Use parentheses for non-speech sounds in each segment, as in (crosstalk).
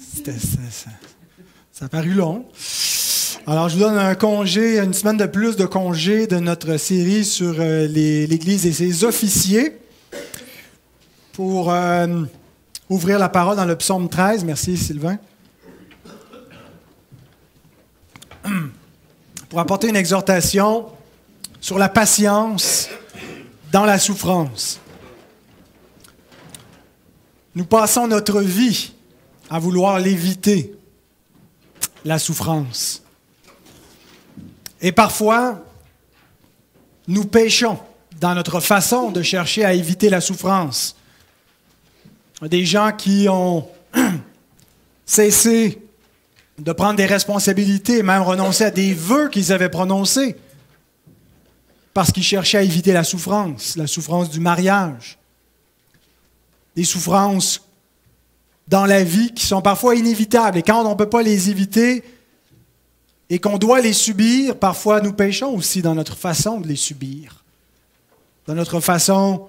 ça, ça. a paru long. Alors, je vous donne un congé, une semaine de plus de congé de notre série sur euh, l'Église et ses officiers pour euh, ouvrir la parole dans le psaume 13. Merci, Sylvain. (clears throat) Pour apporter une exhortation sur la patience dans la souffrance. Nous passons notre vie à vouloir l'éviter, la souffrance. Et parfois, nous péchons dans notre façon de chercher à éviter la souffrance. Des gens qui ont (clears throat) cessé de prendre des responsabilités, même renoncer à des vœux qu'ils avaient prononcés, parce qu'ils cherchaient à éviter la souffrance, la souffrance du mariage, des souffrances dans la vie qui sont parfois inévitables. Et quand on ne peut pas les éviter et qu'on doit les subir, parfois nous péchons aussi dans notre façon de les subir, dans notre façon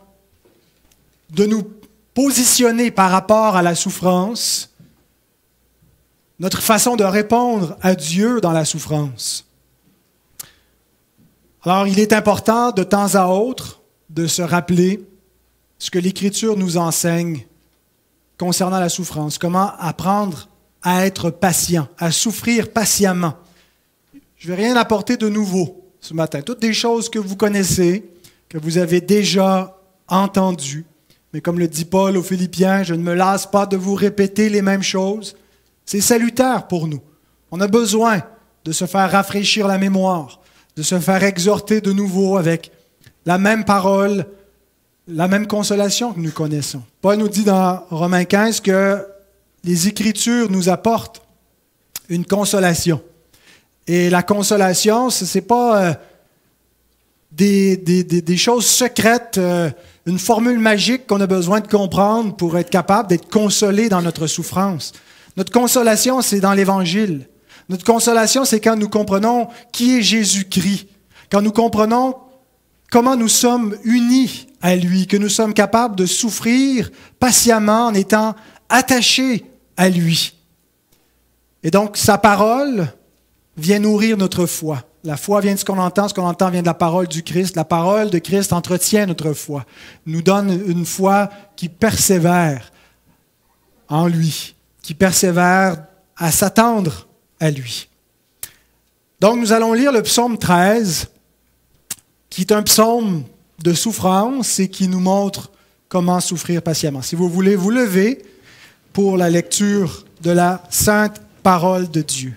de nous positionner par rapport à la souffrance, notre façon de répondre à Dieu dans la souffrance. Alors il est important de temps à autre de se rappeler ce que l'Écriture nous enseigne concernant la souffrance, comment apprendre à être patient, à souffrir patiemment. Je ne vais rien apporter de nouveau ce matin. Toutes des choses que vous connaissez, que vous avez déjà entendues. Mais comme le dit Paul aux Philippiens, je ne me lasse pas de vous répéter les mêmes choses. C'est salutaire pour nous. On a besoin de se faire rafraîchir la mémoire, de se faire exhorter de nouveau avec la même parole, la même consolation que nous connaissons. Paul nous dit dans Romains 15 que les Écritures nous apportent une consolation. Et la consolation, ce n'est pas euh, des, choses secrètes, euh, une formule magique qu'on a besoin de comprendre pour être capable d'être consolé dans notre souffrance. Notre consolation, c'est dans l'Évangile. Notre consolation, c'est quand nous comprenons qui est Jésus-Christ, quand nous comprenons comment nous sommes unis à lui, que nous sommes capables de souffrir patiemment en étant attachés à lui. Et donc, sa parole vient nourrir notre foi. La foi vient de ce qu'on entend, ce qu'on entend vient de la parole du Christ. La parole de Christ entretient notre foi, nous donne une foi qui persévère en lui, qui persévère à s'attendre à lui. Donc nous allons lire le psaume 13, qui est un psaume de souffrance et qui nous montre comment souffrir patiemment. Si vous voulez vous lever pour la lecture de la sainte parole de Dieu.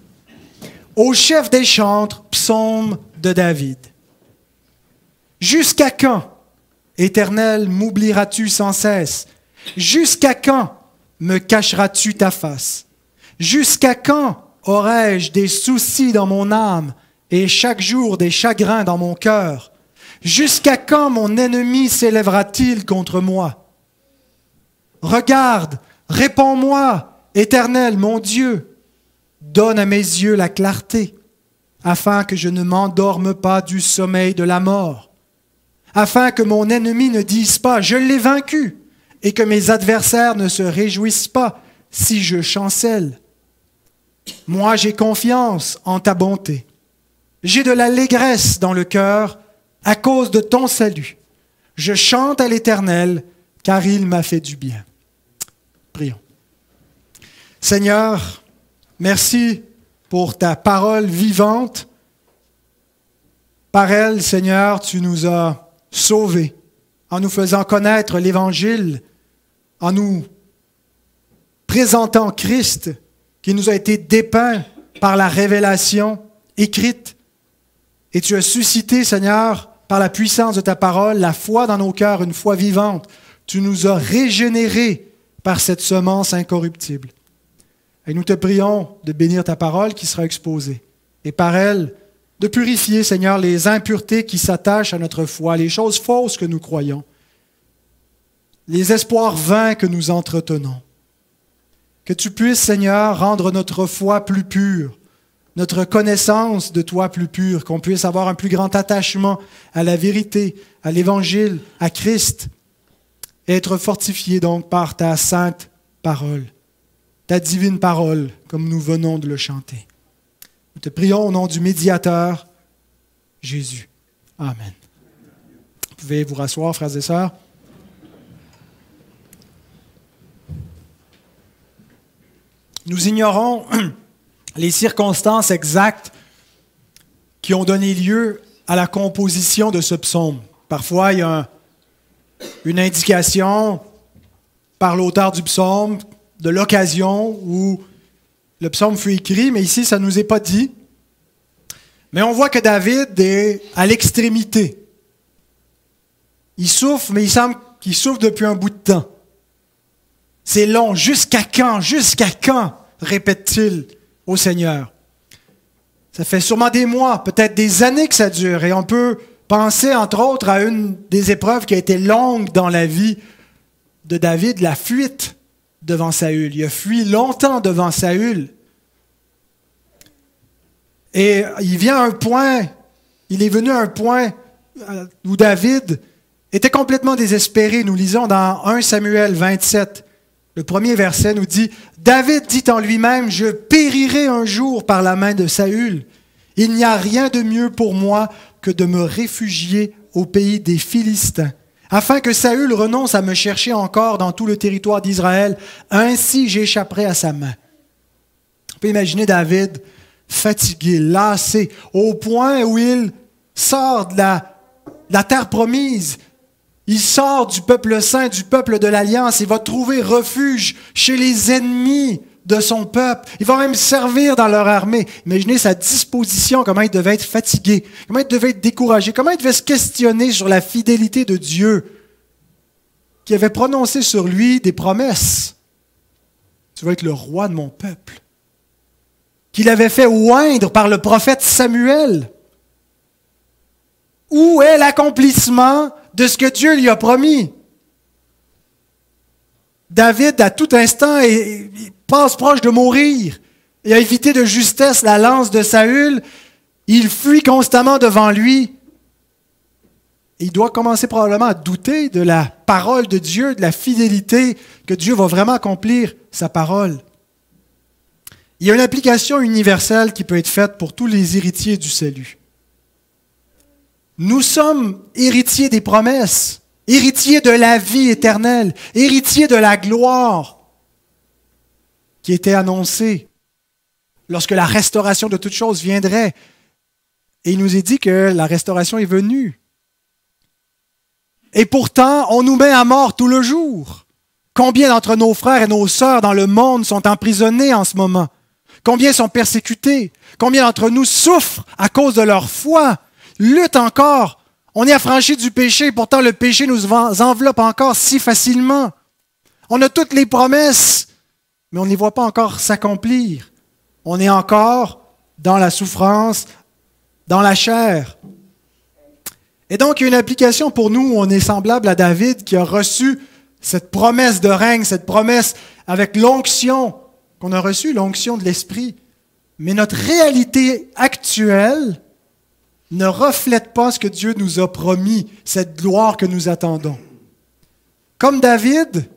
Au chef des chantres, psaume de David. Jusqu'à quand, Éternel, m'oublieras-tu sans cesse Jusqu'à quand me cacheras-tu ta face Jusqu'à quand aurai-je des soucis dans mon âme et chaque jour des chagrins dans mon cœur Jusqu'à quand mon ennemi s'élèvera-t-il contre moi Regarde, réponds-moi, Éternel, mon Dieu, donne à mes yeux la clarté, afin que je ne m'endorme pas du sommeil de la mort, afin que mon ennemi ne dise pas, je l'ai vaincu, et que mes adversaires ne se réjouissent pas si je chancelle. Moi j'ai confiance en ta bonté. J'ai de l'allégresse dans le cœur à cause de ton salut. Je chante à l'Éternel, car il m'a fait du bien. Prions. Seigneur, merci pour ta parole vivante. Par elle, Seigneur, tu nous as sauvés en nous faisant connaître l'Évangile, en nous présentant Christ qui nous a été dépeint par la révélation écrite. Et tu as suscité, Seigneur, par la puissance de ta parole, la foi dans nos cœurs, une foi vivante. Tu nous as régénérés par cette semence incorruptible. Et nous te prions de bénir ta parole qui sera exposée, et par elle, de purifier, Seigneur, les impuretés qui s'attachent à notre foi, les choses fausses que nous croyons, les espoirs vains que nous entretenons. Que tu puisses, Seigneur, rendre notre foi plus pure, notre connaissance de toi plus pure, qu'on puisse avoir un plus grand attachement à la vérité, à l'Évangile, à Christ, et être fortifié donc par ta sainte parole, ta divine parole, comme nous venons de le chanter. Nous te prions au nom du médiateur, Jésus. Amen. Vous pouvez vous rasseoir, frères et sœurs. Nous ignorons (clears throat) les circonstances exactes qui ont donné lieu à la composition de ce psaume. Parfois, il y a une indication par l'auteur du psaume de l'occasion où le psaume fut écrit, mais ici, ça ne nous est pas dit. Mais on voit que David est à l'extrémité. Il souffre, mais il semble qu'il souffre depuis un bout de temps. C'est long. Jusqu'à quand? Jusqu'à quand? répète-t-il au Seigneur. Ça fait sûrement des mois, peut-être des années que ça dure, et on peut penser entre autres à une des épreuves qui a été longue dans la vie de David, la fuite devant Saül. Il a fui longtemps devant Saül. Et il vient à un point, il est venu à un point euh, où David était complètement désespéré. Nous lisons dans 1 Samuel 27, le premier verset nous dit David dit en lui-même, je périrai un jour par la main de Saül. Il n'y a rien de mieux pour moi que de me réfugier au pays des Philistins, afin que Saül renonce à me chercher encore dans tout le territoire d'Israël. Ainsi j'échapperai à sa main. On peut imaginer David fatigué, lassé, au point où il sort de la, de la terre promise, il sort du peuple saint, du peuple de l'Alliance. Il va trouver refuge chez les ennemis de son peuple. Il va même servir dans leur armée. Imaginez sa disposition, comment il devait être fatigué, comment il devait être découragé, comment il devait se questionner sur la fidélité de Dieu qui avait prononcé sur lui des promesses. Tu vas être le roi de mon peuple. Qu'il avait fait oindre par le prophète Samuel. Où est l'accomplissement de ce que Dieu lui a promis. David, à tout instant, il passe proche de mourir. Il a évité de justesse la lance de Saül. Il fuit constamment devant lui. Il doit commencer probablement à douter de la parole de Dieu, de la fidélité que Dieu va vraiment accomplir sa parole. Il y a une application universelle qui peut être faite pour tous les héritiers du salut. Nous sommes héritiers des promesses, héritiers de la vie éternelle, héritiers de la gloire qui était annoncée lorsque la restauration de toutes choses viendrait. Et il nous est dit que la restauration est venue. Et pourtant, on nous met à mort tout le jour. Combien d'entre nos frères et nos sœurs dans le monde sont emprisonnés en ce moment? Combien sont persécutés? Combien d'entre nous souffrent à cause de leur foi? lutte encore. On est affranchi du péché, pourtant le péché nous enveloppe encore si facilement. On a toutes les promesses, mais on n'y voit pas encore s'accomplir. On est encore dans la souffrance, dans la chair. Et donc, il y a une application pour nous on est semblable à David qui a reçu cette promesse de règne, cette promesse avec l'onction qu'on a reçue, l'onction de l'Esprit. Mais notre réalité actuelle ne reflète pas ce que Dieu nous a promis, cette gloire que nous attendons. Comme David,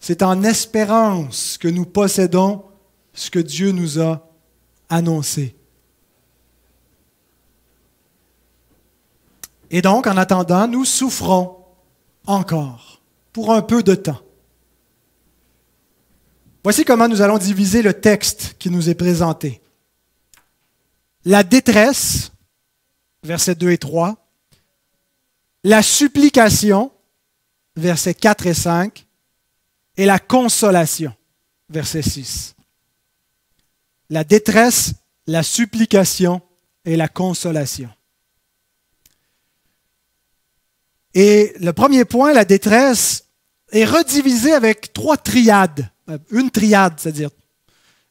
c'est en espérance que nous possédons ce que Dieu nous a annoncé. Et donc, en attendant, nous souffrons encore pour un peu de temps. Voici comment nous allons diviser le texte qui nous est présenté. La détresse, versets 2 et 3, la supplication, versets 4 et 5, et la consolation, verset 6. La détresse, la supplication et la consolation. Et le premier point, la détresse, est redivisé avec trois triades. Euh, une triade, c'est-à-dire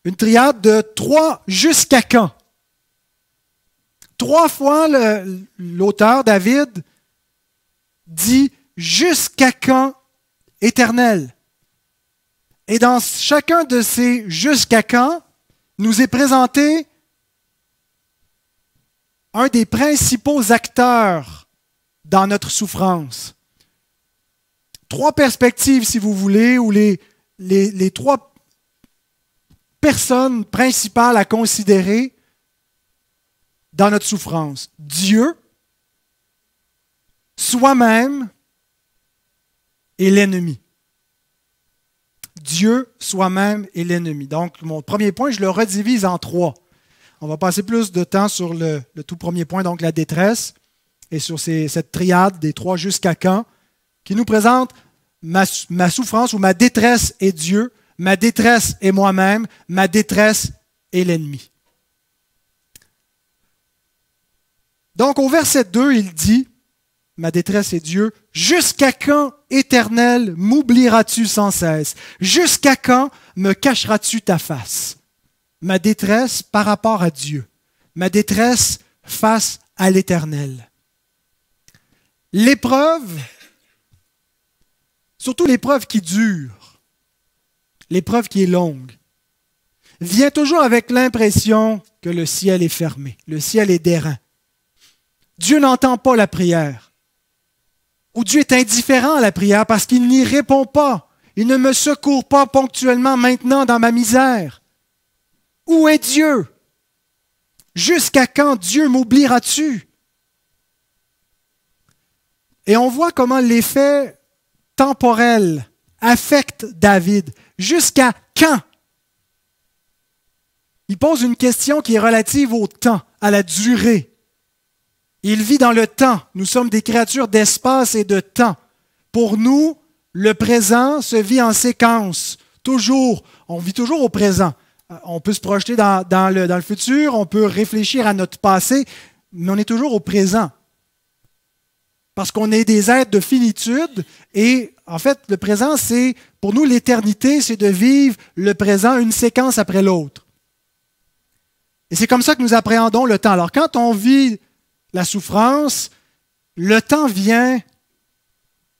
une triade de trois jusqu'à quand Trois fois, l'auteur David dit jusqu'à quand éternel. Et dans chacun de ces jusqu'à quand nous est présenté un des principaux acteurs dans notre souffrance. Trois perspectives, si vous voulez, ou les, trois personnes principales à considérer dans notre souffrance? Dieu, soi-même et l'ennemi. Dieu, soi-même et l'ennemi. Donc, mon premier point, je le redivise en trois. On va passer plus de temps sur le, tout premier point, donc la détresse, et sur cette triade des trois jusqu'à quand, qui nous présente ma, ma souffrance ou ma détresse et Dieu, ma détresse et moi-même, ma détresse et l'ennemi. Donc au verset 2, il dit, Ma détresse est Dieu, jusqu'à quand, éternel, m'oublieras-tu sans cesse Jusqu'à quand me cacheras-tu ta face Ma détresse par rapport à Dieu, ma détresse face à l'éternel. L'épreuve, surtout l'épreuve qui dure, l'épreuve qui est longue, vient toujours avec l'impression que le ciel est fermé, le ciel est d'airain, Dieu n'entend pas la prière. Ou Dieu est indifférent à la prière parce qu'il n'y répond pas. Il ne me secourt pas ponctuellement maintenant dans ma misère. Où est Dieu Jusqu'à quand Dieu m'oublieras-tu Et on voit comment l'effet temporel affecte David. Jusqu'à quand Il pose une question qui est relative au temps, à la durée. Il vit dans le temps. Nous sommes des créatures d'espace et de temps. Pour nous, le présent se vit en séquence. Toujours. On vit toujours au présent. Euh, on peut se projeter dans, le, le futur, on peut réfléchir à notre passé, mais on est toujours au présent. Parce qu'on est des êtres de finitude et en fait, le présent, c'est pour nous l'éternité, c'est de vivre le présent une séquence après l'autre. Et c'est comme ça que nous appréhendons le temps. Alors quand on vit la souffrance, le temps vient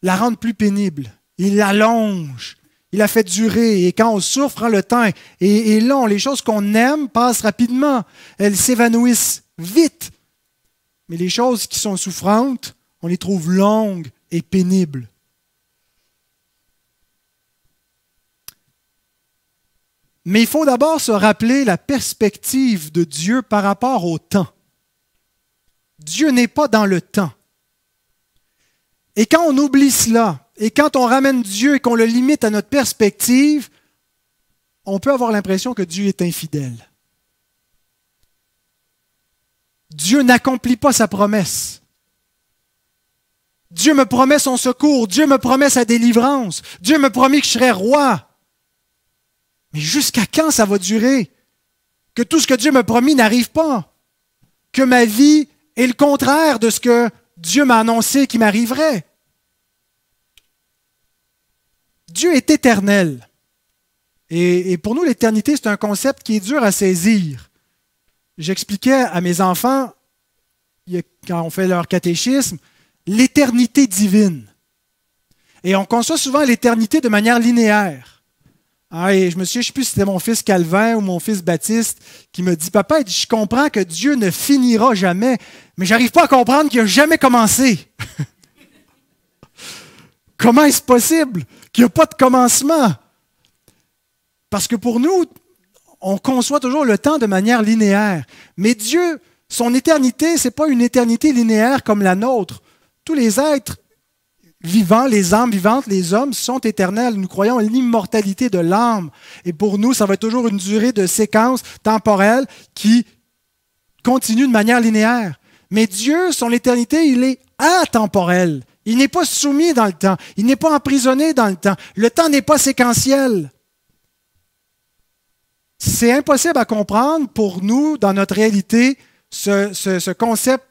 la rendre plus pénible. Il l'allonge. Il la fait durer. Et quand on souffre, hein, le temps est long. Les choses qu'on aime passent rapidement. Elles s'évanouissent vite. Mais les choses qui sont souffrantes, on les trouve longues et pénibles. Mais il faut d'abord se rappeler la perspective de Dieu par rapport au temps. Dieu n'est pas dans le temps. Et quand on oublie cela, et quand on ramène Dieu et qu'on le limite à notre perspective, on peut avoir l'impression que Dieu est infidèle. Dieu n'accomplit pas sa promesse. Dieu me promet son secours, Dieu me promet sa délivrance, Dieu me promet que je serai roi. Mais jusqu'à quand ça va durer Que tout ce que Dieu me promet n'arrive pas Que ma vie et le contraire de ce que Dieu m'a annoncé qui m'arriverait. Dieu est éternel. et pour nous, l'éternité, c'est un concept qui est dur à saisir. J'expliquais à mes enfants, quand on fait leur catéchisme, l'éternité divine. Et on conçoit souvent l'éternité de manière linéaire. Ah, je me souviens, je ne sais plus si c'était mon fils Calvin ou mon fils Baptiste qui me dit Papa, je comprends que Dieu ne finira jamais, mais j'arrive pas à comprendre qu'il n'a jamais commencé. (laughs) Comment est-ce possible qu'il n'y a pas de commencement Parce que pour nous, on conçoit toujours le temps de manière linéaire. Mais Dieu, son éternité, ce n'est pas une éternité linéaire comme la nôtre. Tous les êtres vivants, les âmes vivantes, les hommes sont éternels. Nous croyons à l'immortalité de l'âme. Et pour nous, ça va être toujours une durée de séquence temporelle qui continue de manière linéaire. Mais Dieu, son éternité, il est intemporel. Il n'est pas soumis dans le temps. Il n'est pas emprisonné dans le temps. Le temps n'est pas séquentiel. C'est impossible à comprendre pour nous, dans notre réalité, ce concept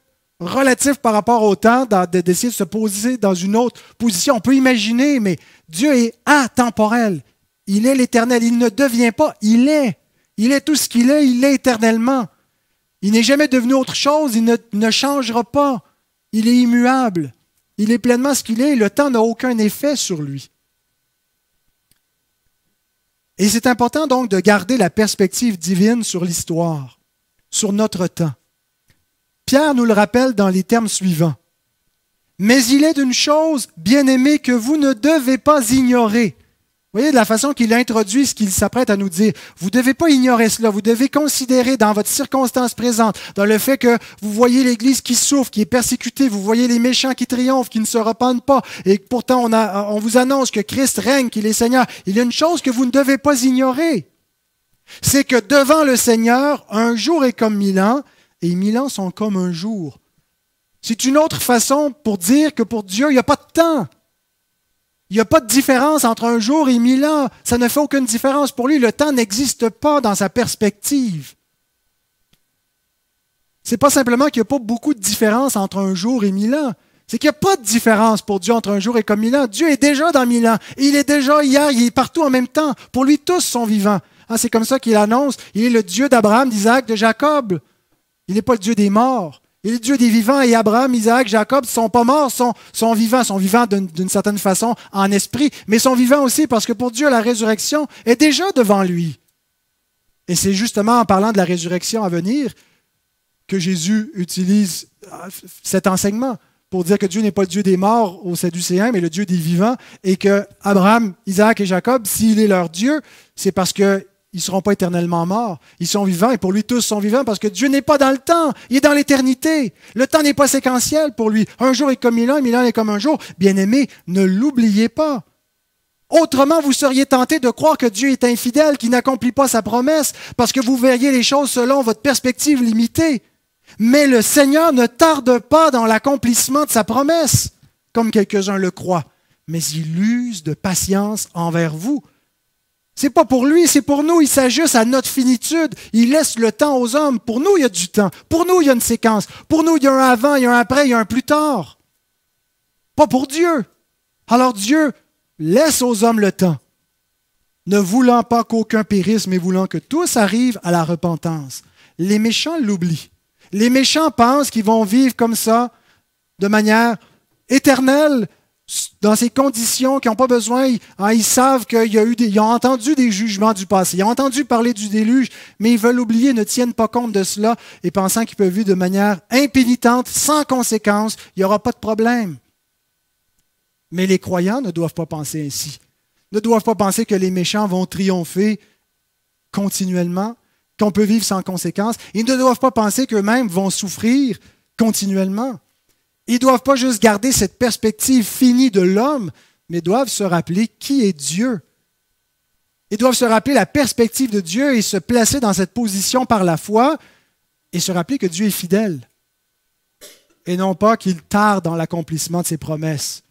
relatif par rapport au temps, d'essayer de se poser dans une autre position. On peut imaginer, mais Dieu est atemporel. Il est l'éternel. Il ne devient pas. Il est. Il est tout ce qu'il est. Il est éternellement. Il n'est jamais devenu autre chose. Il ne, changera pas. Il est immuable. Il est pleinement ce qu'il est. le temps n'a aucun effet sur lui. Et c'est important donc de garder la perspective divine sur l'histoire, sur notre temps. Pierre nous le rappelle dans les termes suivants. Mais il est d'une chose, bien-aimée, que vous ne devez pas ignorer. Vous voyez, de la façon qu'il introduit ce qu'il s'apprête à nous dire, vous ne devez pas ignorer cela, vous devez considérer dans votre circonstance présente, dans le fait que vous voyez l'Église qui souffre, qui est persécutée, vous voyez les méchants qui triomphent, qui ne se repentent pas, et pourtant on, on vous annonce que Christ règne, qu'il est Seigneur. Il y a une chose que vous ne devez pas ignorer, c'est que devant le Seigneur, un jour est comme mille ans, et mille ans sont comme un jour. C'est une autre façon pour dire que pour Dieu, il n'y a pas de temps. Il n'y a pas de différence entre un jour et mille ans. Ça ne fait aucune différence pour lui. Le temps n'existe pas dans sa perspective. Ce n'est pas simplement qu'il n'y a pas beaucoup de différence entre un jour et mille ans. C'est qu'il n'y a pas de différence pour Dieu entre un jour et comme mille ans. Dieu est déjà dans mille ans. Il est déjà hier, il est partout en même temps. Pour lui, tous sont vivants. Ah, c'est comme ça qu'il annonce. Il est le Dieu d'Abraham, d'Isaac, de Jacob. Il n'est pas le Dieu des morts. Il est le Dieu des vivants et Abraham, Isaac, Jacob ne sont pas morts, sont, sont vivants, sont vivants d'une certaine façon en esprit, mais sont vivants aussi parce que pour Dieu, la résurrection est déjà devant lui. Et c'est justement en parlant de la résurrection à venir que Jésus utilise euh, cet enseignement pour dire que Dieu n'est pas le Dieu des morts aux Sadducéens, mais le Dieu des vivants, et que Abraham, Isaac et Jacob, s'il est leur Dieu, c'est parce que ils ne seront pas éternellement morts. Ils sont vivants et pour lui, tous sont vivants parce que Dieu n'est pas dans le temps, il est dans l'éternité. Le temps n'est pas séquentiel pour lui. Un jour est comme mille ans, ans est comme un jour. bien aimé ne l'oubliez pas. Autrement, vous seriez tenté de croire que Dieu est infidèle, qui n'accomplit pas sa promesse, parce que vous verriez les choses selon votre perspective limitée. Mais le Seigneur ne tarde pas dans l'accomplissement de sa promesse, comme quelques-uns le croient, mais il use de patience envers vous c'est pas pour lui, c'est pour nous. Il s'ajuste à notre finitude. Il laisse le temps aux hommes. Pour nous, il y a du temps. Pour nous, il y a une séquence. Pour nous, il y a un avant, il y a un après, il y a un plus tard. Pas pour Dieu. Alors Dieu laisse aux hommes le temps, ne voulant pas qu'aucun périsse, mais voulant que tous arrivent à la repentance. Les méchants l'oublient. Les méchants pensent qu'ils vont vivre comme ça, de manière éternelle, dans ces conditions, qui n'ont pas besoin, hein, ils savent qu'ils ont entendu des jugements du passé, ils ont entendu parler du déluge, mais ils veulent oublier, ne tiennent pas compte de cela et pensant qu'ils peuvent vivre de manière impénitente, sans conséquence, il n'y aura pas de problème. Mais les croyants ne doivent pas penser ainsi, ne doivent pas penser que les méchants vont triompher continuellement, qu'on peut vivre sans conséquence. Ils ne doivent pas penser qu'eux-mêmes vont souffrir continuellement. Ils ne doivent pas juste garder cette perspective finie de l'homme, mais doivent se rappeler qui est Dieu. Ils doivent se rappeler la perspective de Dieu et se placer dans cette position par la foi et se rappeler que Dieu est fidèle et non pas qu'il tarde dans l'accomplissement de ses promesses.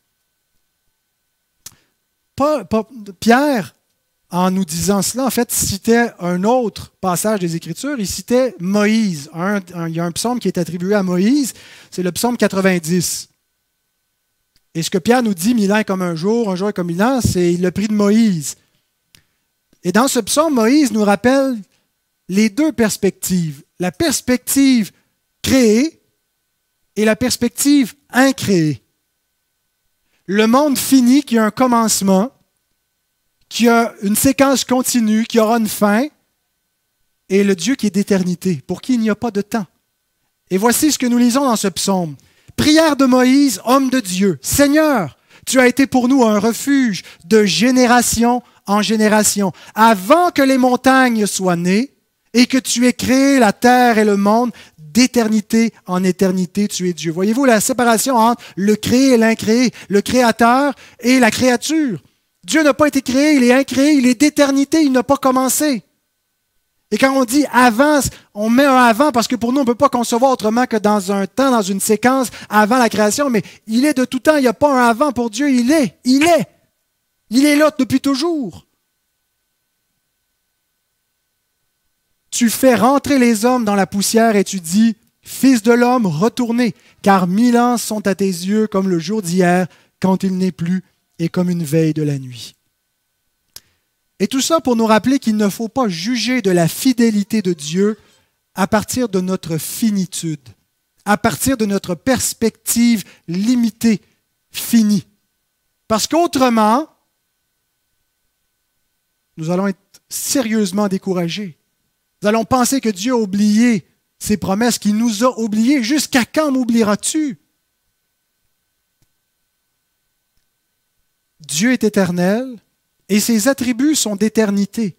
Pierre en nous disant cela, en fait, citait un autre passage des Écritures. Il citait Moïse. Un, il y a un psaume qui est attribué à Moïse, c'est le psaume 90. Et ce que Pierre nous dit, mille ans comme un jour, un jour comme mille ans, c'est le prix de Moïse. Et dans ce psaume, Moïse nous rappelle les deux perspectives, la perspective créée et la perspective incréée. Le monde fini qui a un commencement, qui a une séquence continue, qui aura une fin, et le Dieu qui est d'éternité, pour qui il n'y a pas de temps. Et voici ce que nous lisons dans ce psaume. Prière de Moïse, homme de Dieu. Seigneur, tu as été pour nous un refuge de génération en génération. Avant que les montagnes soient nées et que tu aies créé la terre et le monde, d'éternité en éternité, tu es Dieu. Voyez-vous la séparation entre le créé et l'incréé, le créateur et la créature. Dieu n'a pas été créé, il est incréé, il est d'éternité, il n'a pas commencé. Et quand on dit avance, on met un avant parce que pour nous, on ne peut pas concevoir autrement que dans un temps, dans une séquence, avant la création, mais il est de tout temps, il n'y a pas un avant pour Dieu, il est, il est. Il est là depuis toujours. Tu fais rentrer les hommes dans la poussière et tu dis, Fils de l'homme, retournez, car mille ans sont à tes yeux comme le jour d'hier, quand il n'est plus, et comme une veille de la nuit. Et tout ça pour nous rappeler qu'il ne faut pas juger de la fidélité de Dieu à partir de notre finitude, à partir de notre perspective limitée, finie. Parce qu'autrement, nous allons être sérieusement découragés. Nous allons penser que Dieu a oublié ses promesses, qu'il nous a oubliés. Jusqu'à quand m'oublieras-tu Dieu est éternel et ses attributs sont d'éternité.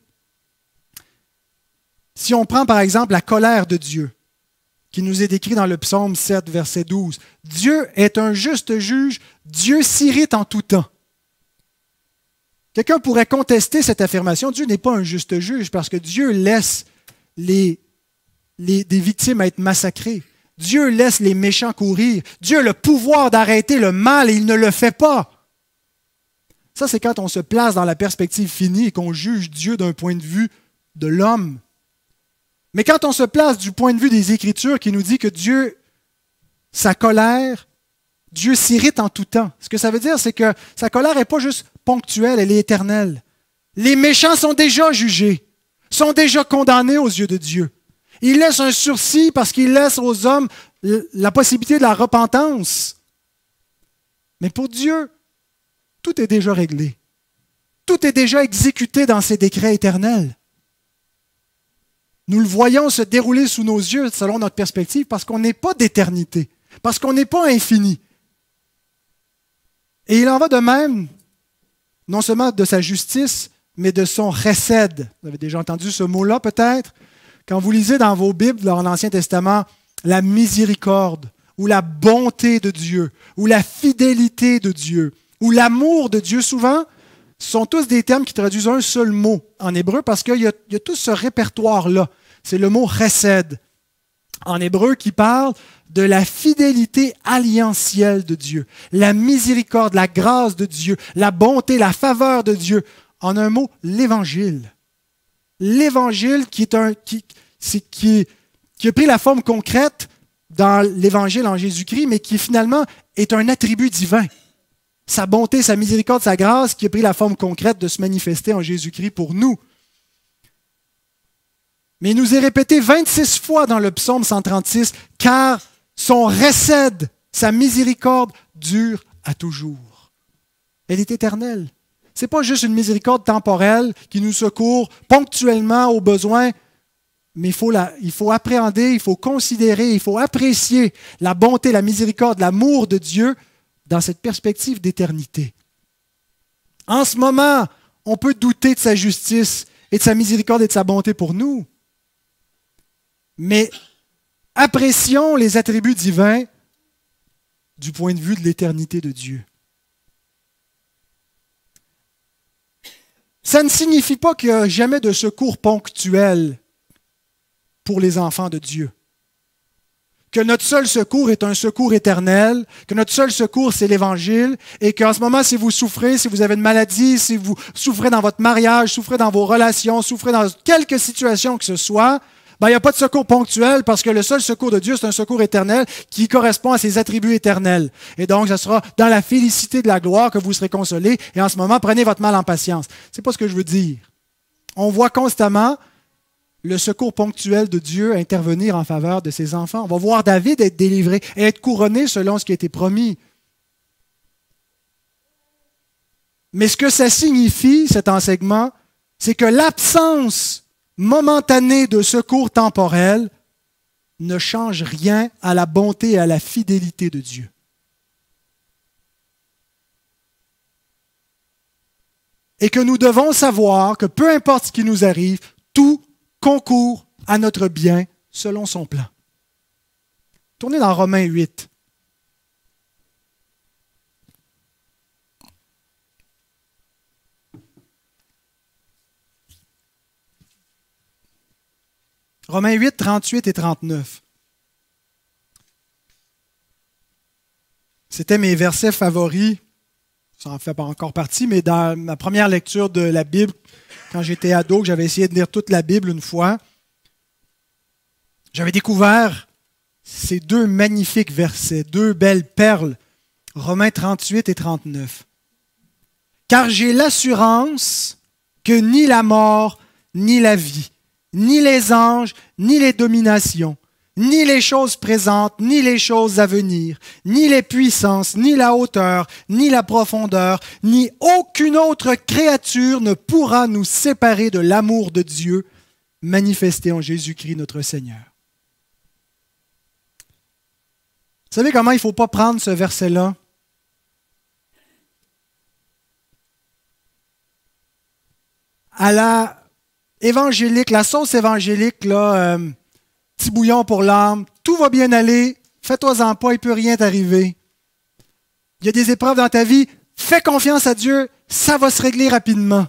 Si on prend par exemple la colère de Dieu, qui nous est décrit dans le psaume 7, verset 12, Dieu est un juste juge, Dieu s'irrite en tout temps. Quelqu'un pourrait contester cette affirmation, Dieu n'est pas un juste juge parce que Dieu laisse les, les, des victimes être massacrées. Dieu laisse les méchants courir. Dieu a le pouvoir d'arrêter le mal et il ne le fait pas. Ça, c'est quand on se place dans la perspective finie et qu'on juge Dieu d'un point de vue de l'homme. Mais quand on se place du point de vue des Écritures qui nous dit que Dieu, sa colère, Dieu s'irrite en tout temps. Ce que ça veut dire, c'est que sa colère n'est pas juste ponctuelle, elle est éternelle. Les méchants sont déjà jugés, sont déjà condamnés aux yeux de Dieu. Il laisse un sursis parce qu'il laisse aux hommes la possibilité de la repentance. Mais pour Dieu, tout est déjà réglé. Tout est déjà exécuté dans ses décrets éternels. Nous le voyons se dérouler sous nos yeux selon notre perspective parce qu'on n'est pas d'éternité, parce qu'on n'est pas infini. Et il en va de même, non seulement de sa justice, mais de son recède. Vous avez déjà entendu ce mot-là peut-être Quand vous lisez dans vos Bibles, dans l'Ancien Testament, la miséricorde ou la bonté de Dieu ou la fidélité de Dieu, ou l'amour de Dieu, souvent, sont tous des termes qui traduisent un seul mot en hébreu parce qu'il y, a, tout ce répertoire-là. C'est le mot recède en hébreu qui parle de la fidélité alliantielle de Dieu, la miséricorde, la grâce de Dieu, la bonté, la faveur de Dieu. En un mot, l'évangile. L'évangile qui est un qui, qui a pris la forme concrète dans l'évangile en Jésus-Christ, mais qui finalement est un attribut divin sa bonté, sa miséricorde, sa grâce qui a pris la forme concrète de se manifester en Jésus-Christ pour nous. Mais il nous est répété 26 fois dans le psaume 136, car son récède, sa miséricorde dure à toujours. Elle est éternelle. Ce n'est pas juste une miséricorde temporelle qui nous secourt ponctuellement aux besoins, mais il faut, il faut appréhender, il faut considérer, il faut apprécier la bonté, la miséricorde, l'amour de Dieu dans cette perspective d'éternité. En ce moment, on peut douter de sa justice et de sa miséricorde et de sa bonté pour nous. Mais apprécions les attributs divins du point de vue de l'éternité de Dieu. Ça ne signifie pas qu'il n'y a jamais de secours ponctuel pour les enfants de Dieu que notre seul secours est un secours éternel, que notre seul secours, c'est l'Évangile, et qu'en ce moment, si vous souffrez, si vous avez une maladie, si vous souffrez dans votre mariage, souffrez dans vos relations, souffrez dans quelque situation que ce soit, ben, il n'y a pas de secours ponctuel parce que le seul secours de Dieu, c'est un secours éternel qui correspond à ses attributs éternels. Et donc, ce sera dans la félicité de la gloire que vous serez consolés. Et en ce moment, prenez votre mal en patience. C'est pas ce que je veux dire. On voit constamment le secours ponctuel de Dieu intervenir en faveur de ses enfants. On va voir David être délivré et être couronné selon ce qui a été promis. Mais ce que ça signifie, cet enseignement, c'est que l'absence momentanée de secours temporel ne change rien à la bonté et à la fidélité de Dieu. Et que nous devons savoir que peu importe ce qui nous arrive, tout concours à notre bien selon son plan. Tournez dans Romains 8. Romains 8, 38 et 39. C'était mes versets favoris. Ça n'en fait pas encore partie, mais dans ma première lecture de la Bible quand j'étais ado, que j'avais essayé de lire toute la Bible une fois, j'avais découvert ces deux magnifiques versets, deux belles perles, Romains 38 et 39. Car j'ai l'assurance que ni la mort, ni la vie, ni les anges, ni les dominations, ni les choses présentes, ni les choses à venir, ni les puissances, ni la hauteur, ni la profondeur, ni aucune autre créature ne pourra nous séparer de l'amour de Dieu manifesté en Jésus-Christ notre Seigneur. Vous savez comment il ne faut pas prendre ce verset-là À la évangélique, la sauce évangélique, là, euh, petit bouillon pour l'âme, tout va bien aller, fais-toi-en pas, il ne peut rien t'arriver. Il y a des épreuves dans ta vie, fais confiance à Dieu, ça va se régler rapidement.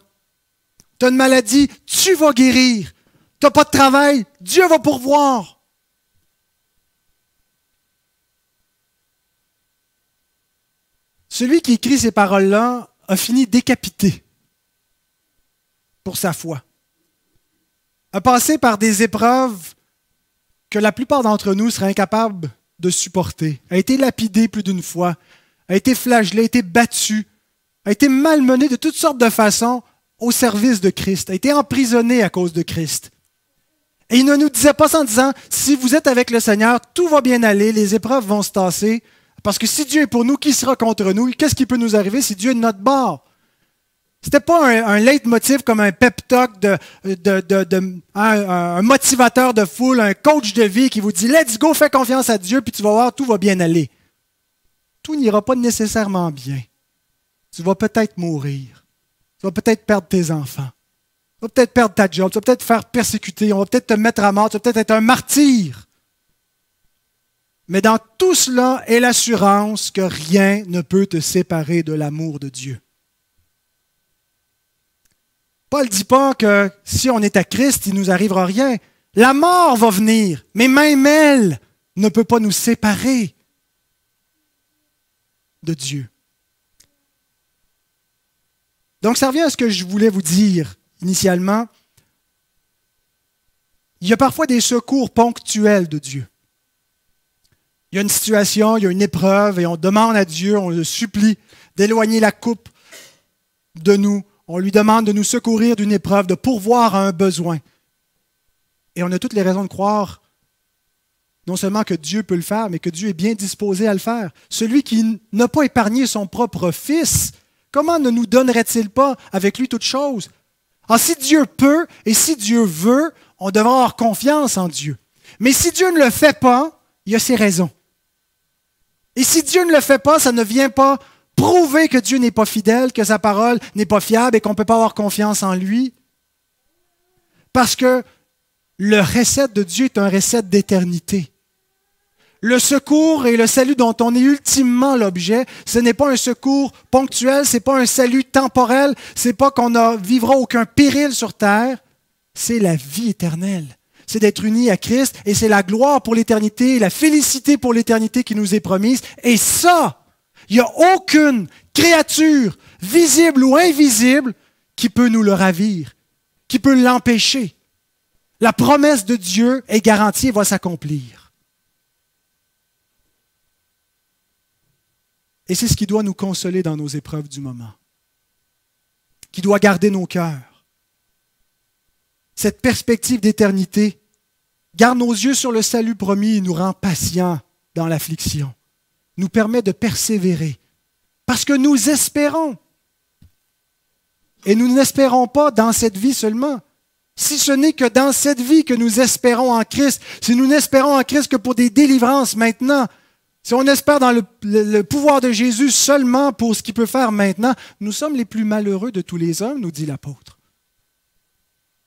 Tu as une maladie, tu vas guérir. Tu n'as pas de travail, Dieu va pourvoir. Celui qui écrit ces paroles-là a fini décapité pour sa foi, a passé par des épreuves que la plupart d'entre nous seraient incapables de supporter, a été lapidé plus d'une fois, a été flagellé, a été battu, a été malmené de toutes sortes de façons au service de Christ, a été emprisonné à cause de Christ. Et il ne nous disait pas sans disant, si vous êtes avec le Seigneur, tout va bien aller, les épreuves vont se tasser, parce que si Dieu est pour nous, qui sera contre nous? Qu'est-ce qui peut nous arriver si Dieu est de notre bord? n'était pas un, leitmotiv comme un pep talk, de, de, de, hein, un, motivateur de foule, un coach de vie qui vous dit Let's go, fais confiance à Dieu, puis tu vas voir, tout va bien aller. Tout n'ira pas nécessairement bien. Tu vas peut-être mourir. Tu vas peut-être perdre tes enfants. Tu vas peut-être perdre ta job. Tu vas peut-être te faire persécuter. On va peut-être te mettre à mort. Tu vas peut-être être un martyr. Mais dans tout cela est l'assurance que rien ne peut te séparer de l'amour de Dieu. Paul ne dit pas que si on est à Christ, il ne nous arrivera rien. La mort va venir, mais même elle ne peut pas nous séparer de Dieu. Donc ça revient à ce que je voulais vous dire initialement. Il y a parfois des secours ponctuels de Dieu. Il y a une situation, il y a une épreuve, et on demande à Dieu, on le supplie d'éloigner la coupe de nous, on lui demande de nous secourir d'une épreuve, de pourvoir à un besoin. Et on a toutes les raisons de croire non seulement que Dieu peut le faire, mais que Dieu est bien disposé à le faire. Celui qui n'a pas épargné son propre fils, comment ne nous donnerait-il pas avec lui toute chose? Alors ah, si Dieu peut et si Dieu veut, on devrait avoir confiance en Dieu. Mais si Dieu ne le fait pas, il y a ses raisons. Et si Dieu ne le fait pas, ça ne vient pas prouver que Dieu n'est pas fidèle, que sa parole n'est pas fiable et qu'on ne peut pas avoir confiance en lui. Parce que le recette de Dieu est un recette d'éternité. Le secours et le salut dont on est ultimement l'objet, ce n'est pas un secours ponctuel, ce n'est pas un salut temporel, ce n'est pas qu'on ne vivra aucun péril sur terre, c'est la vie éternelle. C'est d'être uni à Christ et c'est la gloire pour l'éternité, la félicité pour l'éternité qui nous est promise. Et ça, il n'y a aucune créature, visible ou invisible, qui peut nous le ravir, qui peut l'empêcher. La promesse de Dieu est garantie et va s'accomplir. Et c'est ce qui doit nous consoler dans nos épreuves du moment, qui doit garder nos cœurs. Cette perspective d'éternité garde nos yeux sur le salut promis et nous rend patients dans l'affliction nous permet de persévérer. Parce que nous espérons. Et nous n'espérons pas dans cette vie seulement. Si ce n'est que dans cette vie que nous espérons en Christ, si nous n'espérons en Christ que pour des délivrances maintenant, si on espère dans le, pouvoir de Jésus seulement pour ce qu'il peut faire maintenant, nous sommes les plus malheureux de tous les hommes, nous dit l'apôtre.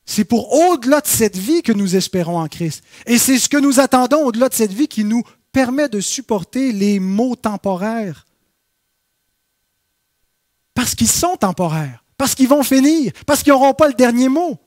C'est pour au-delà de cette vie que nous espérons en Christ. Et c'est ce que nous attendons au-delà de cette vie qui nous permet de supporter les maux temporaires. Parce qu'ils sont temporaires, parce qu'ils vont finir, parce qu'ils n'auront pas le dernier mot.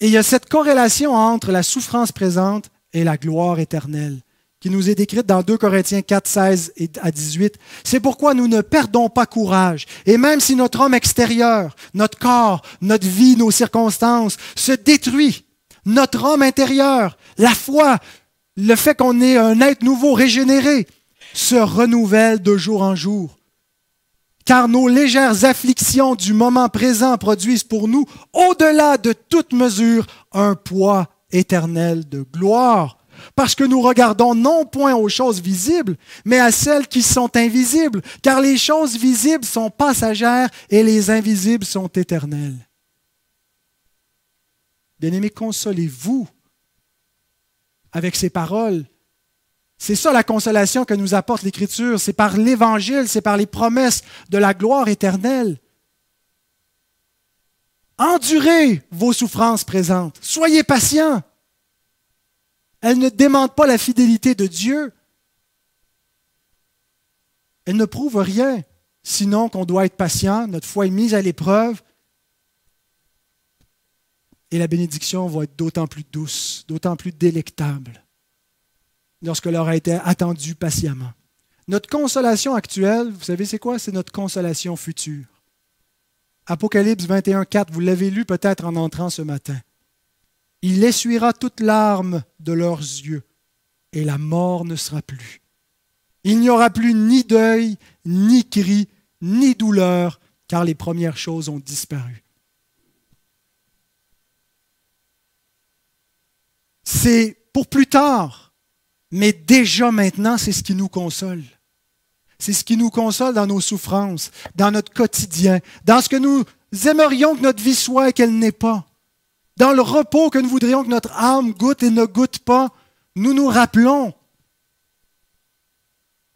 Et il y a cette corrélation entre la souffrance présente et la gloire éternelle qui nous est décrite dans 2 Corinthiens 4, 16 à 18. C'est pourquoi nous ne perdons pas courage. Et même si notre homme extérieur, notre corps, notre vie, nos circonstances se détruit, notre homme intérieur, la foi, le fait qu'on ait un être nouveau, régénéré, se renouvelle de jour en jour. Car nos légères afflictions du moment présent produisent pour nous, au-delà de toute mesure, un poids éternel de gloire. Parce que nous regardons non point aux choses visibles, mais à celles qui sont invisibles, car les choses visibles sont passagères et les invisibles sont éternelles. Bien-aimés, consolez-vous avec ses paroles. C'est ça la consolation que nous apporte l'Écriture. C'est par l'Évangile, c'est par les promesses de la gloire éternelle. Endurez vos souffrances présentes. Soyez patients. Elles ne demandent pas la fidélité de Dieu. Elles ne prouvent rien, sinon qu'on doit être patient, notre foi est mise à l'épreuve, et la bénédiction va être d'autant plus douce, d'autant plus délectable lorsque a été attendue patiemment. Notre consolation actuelle, vous savez c'est quoi? C'est notre consolation future. Apocalypse 21, 4, vous l'avez lu peut-être en entrant ce matin. Il essuiera toute larme de leurs yeux, et la mort ne sera plus. Il n'y aura plus ni deuil, ni cri, ni douleur, car les premières choses ont disparu. c'est pour plus tard, mais déjà maintenant, c'est ce qui nous console. C'est ce qui nous console dans nos souffrances, dans notre quotidien, dans ce que nous aimerions que notre vie soit et qu'elle n'est pas. Dans le repos que nous voudrions que notre âme goûte et ne goûte pas, nous nous rappelons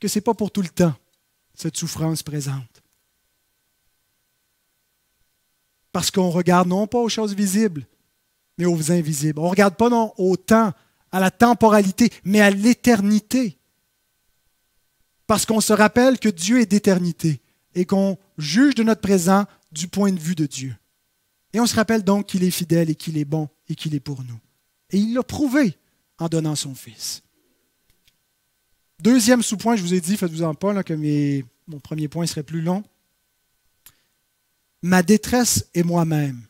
que ce n'est pas pour tout le temps, cette souffrance présente. Parce qu'on regarde non pas aux choses visibles, mais aux invisibles. On ne regarde pas non, au temps, à la temporalité, mais à l'éternité. Parce qu'on se rappelle que Dieu est d'éternité et qu'on juge de notre présent du point de vue de Dieu. Et on se rappelle donc qu'il est fidèle et qu'il est bon et qu'il est pour nous. Et il l'a prouvé en donnant son Fils. Deuxième sous-point, je vous ai dit, faites-vous-en pas, que mon premier point serait plus long. Ma détresse est moi-même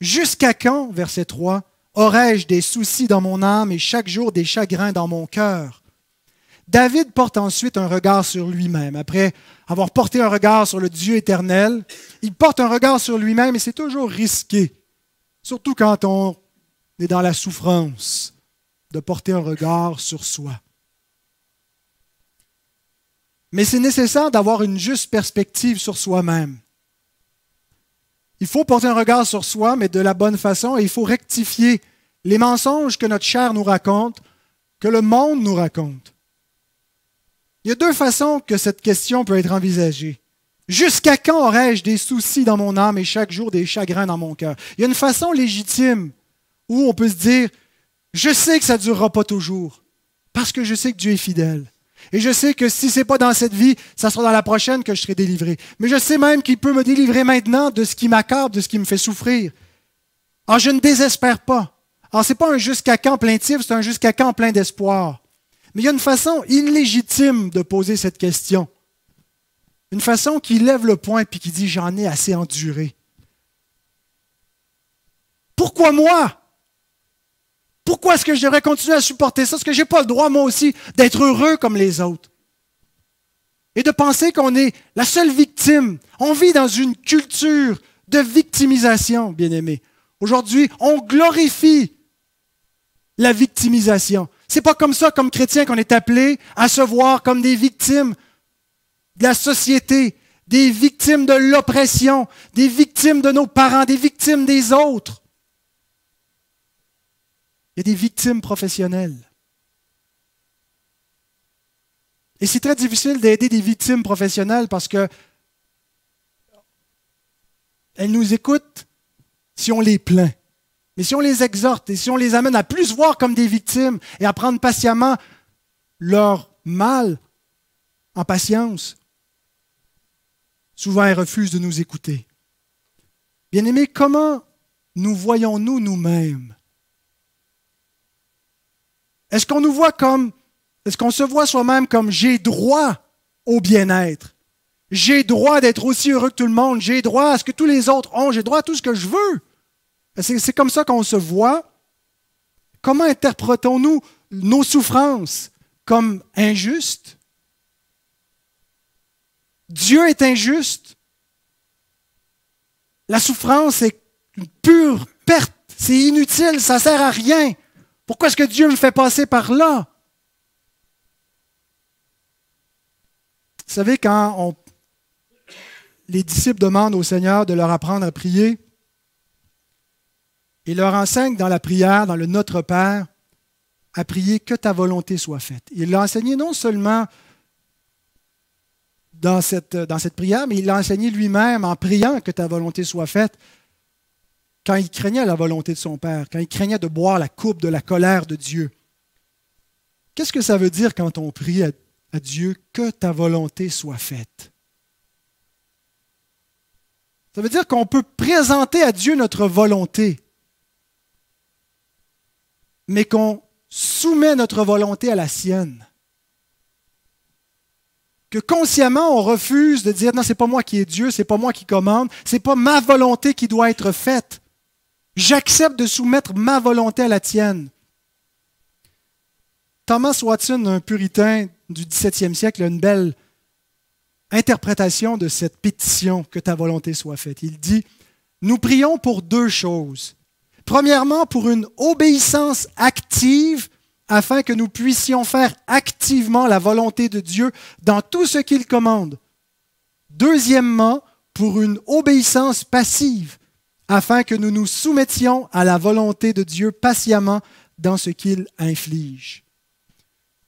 Jusqu'à quand, verset 3, aurai-je des soucis dans mon âme et chaque jour des chagrins dans mon cœur David porte ensuite un regard sur lui-même. Après avoir porté un regard sur le Dieu éternel, il porte un regard sur lui-même et c'est toujours risqué, surtout quand on est dans la souffrance, de porter un regard sur soi. Mais c'est nécessaire d'avoir une juste perspective sur soi-même. Il faut porter un regard sur soi, mais de la bonne façon, et il faut rectifier les mensonges que notre chair nous raconte, que le monde nous raconte. Il y a deux façons que cette question peut être envisagée. Jusqu'à quand aurais-je des soucis dans mon âme et chaque jour des chagrins dans mon cœur Il y a une façon légitime où on peut se dire, je sais que ça ne durera pas toujours, parce que je sais que Dieu est fidèle. Et je sais que si ce n'est pas dans cette vie, ça sera dans la prochaine que je serai délivré. Mais je sais même qu'il peut me délivrer maintenant de ce qui m'accorde, de ce qui me fait souffrir. Alors ah, je ne désespère pas. Alors ah, ce n'est pas un jusqu'à quand plaintif, c'est un jusqu'à quand plein d'espoir. Mais il y a une façon illégitime de poser cette question. Une façon qui lève le point puis qui dit j'en ai assez enduré. Pourquoi moi pourquoi est-ce que je devrais continuer à supporter ça? Est-ce que je n'ai pas le droit, moi aussi, d'être heureux comme les autres? Et de penser qu'on est la seule victime. On vit dans une culture de victimisation, bien aimé. Aujourd'hui, on glorifie la victimisation. C'est pas comme ça, comme chrétiens, qu'on est appelé à se voir comme des victimes de la société, des victimes de l'oppression, des victimes de nos parents, des victimes des autres des victimes professionnelles. Et c'est très difficile d'aider des victimes professionnelles parce que elles nous écoutent si on les plaint. Mais si on les exhorte et si on les amène à plus voir comme des victimes et à prendre patiemment leur mal en patience, souvent elles refusent de nous écouter. Bien-aimés, comment nous voyons-nous nous-mêmes est-ce qu'on nous voit comme, est-ce qu'on se voit soi-même comme j'ai droit au bien-être? J'ai droit d'être aussi heureux que tout le monde. J'ai droit à ce que tous les autres ont. J'ai droit à tout ce que je veux. C'est comme ça qu'on se voit. Comment interprétons-nous nos souffrances comme injustes? Dieu est injuste. La souffrance est une pure perte. C'est inutile. Ça ne sert à rien. Pourquoi est-ce que Dieu me fait passer par là? Vous savez, quand les disciples demandent au Seigneur de leur apprendre à prier, il leur enseigne dans la prière, dans le Notre Père, à prier que ta volonté soit faite. Il l'a enseigné non seulement dans cette, dans cette prière, mais il l'a enseigné lui-même en priant que ta volonté soit faite quand il craignait la volonté de son Père, quand il craignait de boire la coupe de la colère de Dieu. Qu'est-ce que ça veut dire quand on prie à, Dieu que ta volonté soit faite? Ça veut dire qu'on peut présenter à Dieu notre volonté, mais qu'on soumet notre volonté à la sienne. Que consciemment on refuse de dire non, c'est pas moi qui ai Dieu, c'est pas moi qui commande, c'est pas ma volonté qui doit être faite. J'accepte de soumettre ma volonté à la tienne. Thomas Watson, un puritain du 17e siècle, a une belle interprétation de cette pétition que ta volonté soit faite. Il dit, nous prions pour deux choses. Premièrement, pour une obéissance active afin que nous puissions faire activement la volonté de Dieu dans tout ce qu'il commande. Deuxièmement, pour une obéissance passive afin que nous nous soumettions à la volonté de Dieu patiemment dans ce qu'il inflige.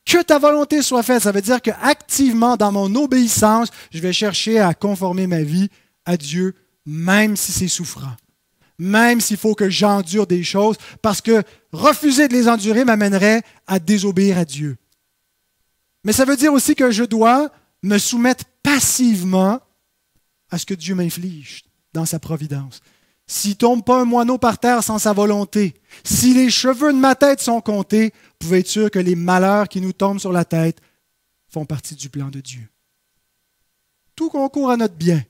Que ta volonté soit faite, ça veut dire qu'activement, dans mon obéissance, je vais chercher à conformer ma vie à Dieu, même si c'est souffrant, même s'il faut que j'endure des choses, parce que refuser de les endurer m'amènerait à désobéir à Dieu. Mais ça veut dire aussi que je dois me soumettre passivement à ce que Dieu m'inflige dans sa providence. S'il tombe pas un moineau par terre sans sa volonté, si les cheveux de ma tête sont comptés, pouvez être sûr que les malheurs qui nous tombent sur la tête font partie du plan de Dieu. Tout concourt à notre bien,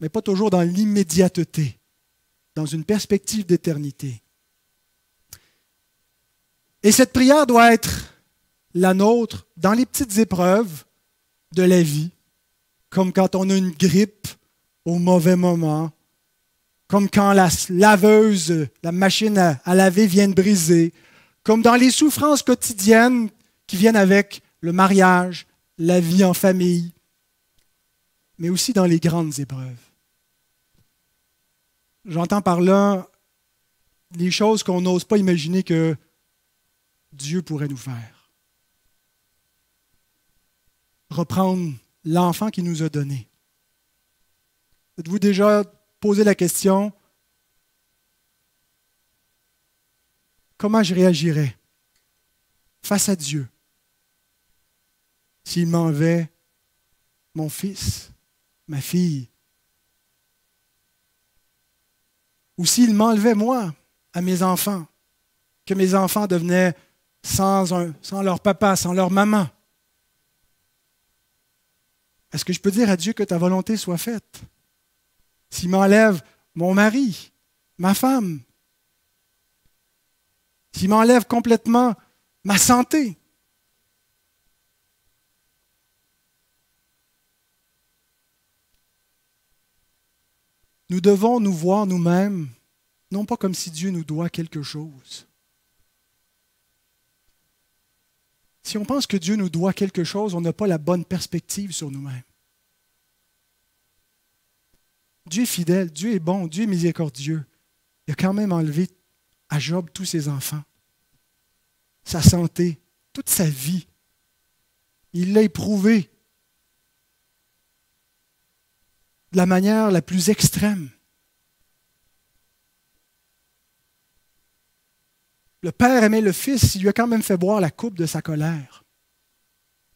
mais pas toujours dans l'immédiateté, dans une perspective d'éternité. Et cette prière doit être la nôtre dans les petites épreuves de la vie, comme quand on a une grippe au mauvais moment, comme quand la laveuse, la machine à, laver vient de briser, comme dans les souffrances quotidiennes qui viennent avec le mariage, la vie en famille, mais aussi dans les grandes épreuves. J'entends par là les choses qu'on n'ose pas imaginer que Dieu pourrait nous faire. Reprendre l'enfant qu'il nous a donné, Êtes-vous déjà posé la question, comment je réagirais face à Dieu s'il m'enlevait mon fils, ma fille, ou s'il m'enlevait moi à mes enfants, que mes enfants devenaient sans, un, sans leur papa, sans leur maman. Est-ce que je peux dire à Dieu que ta volonté soit faite? s'il m'enlève mon mari, ma femme, s'il m'enlève complètement ma santé. Nous devons nous voir nous-mêmes, non pas comme si Dieu nous doit quelque chose. Si on pense que Dieu nous doit quelque chose, on n'a pas la bonne perspective sur nous-mêmes. Dieu est fidèle, Dieu est bon, Dieu est miséricordieux. Il a quand même enlevé à Job tous ses enfants, sa santé, toute sa vie. Il l'a éprouvé de la manière la plus extrême. Le Père aimait le Fils, il lui a quand même fait boire la coupe de sa colère.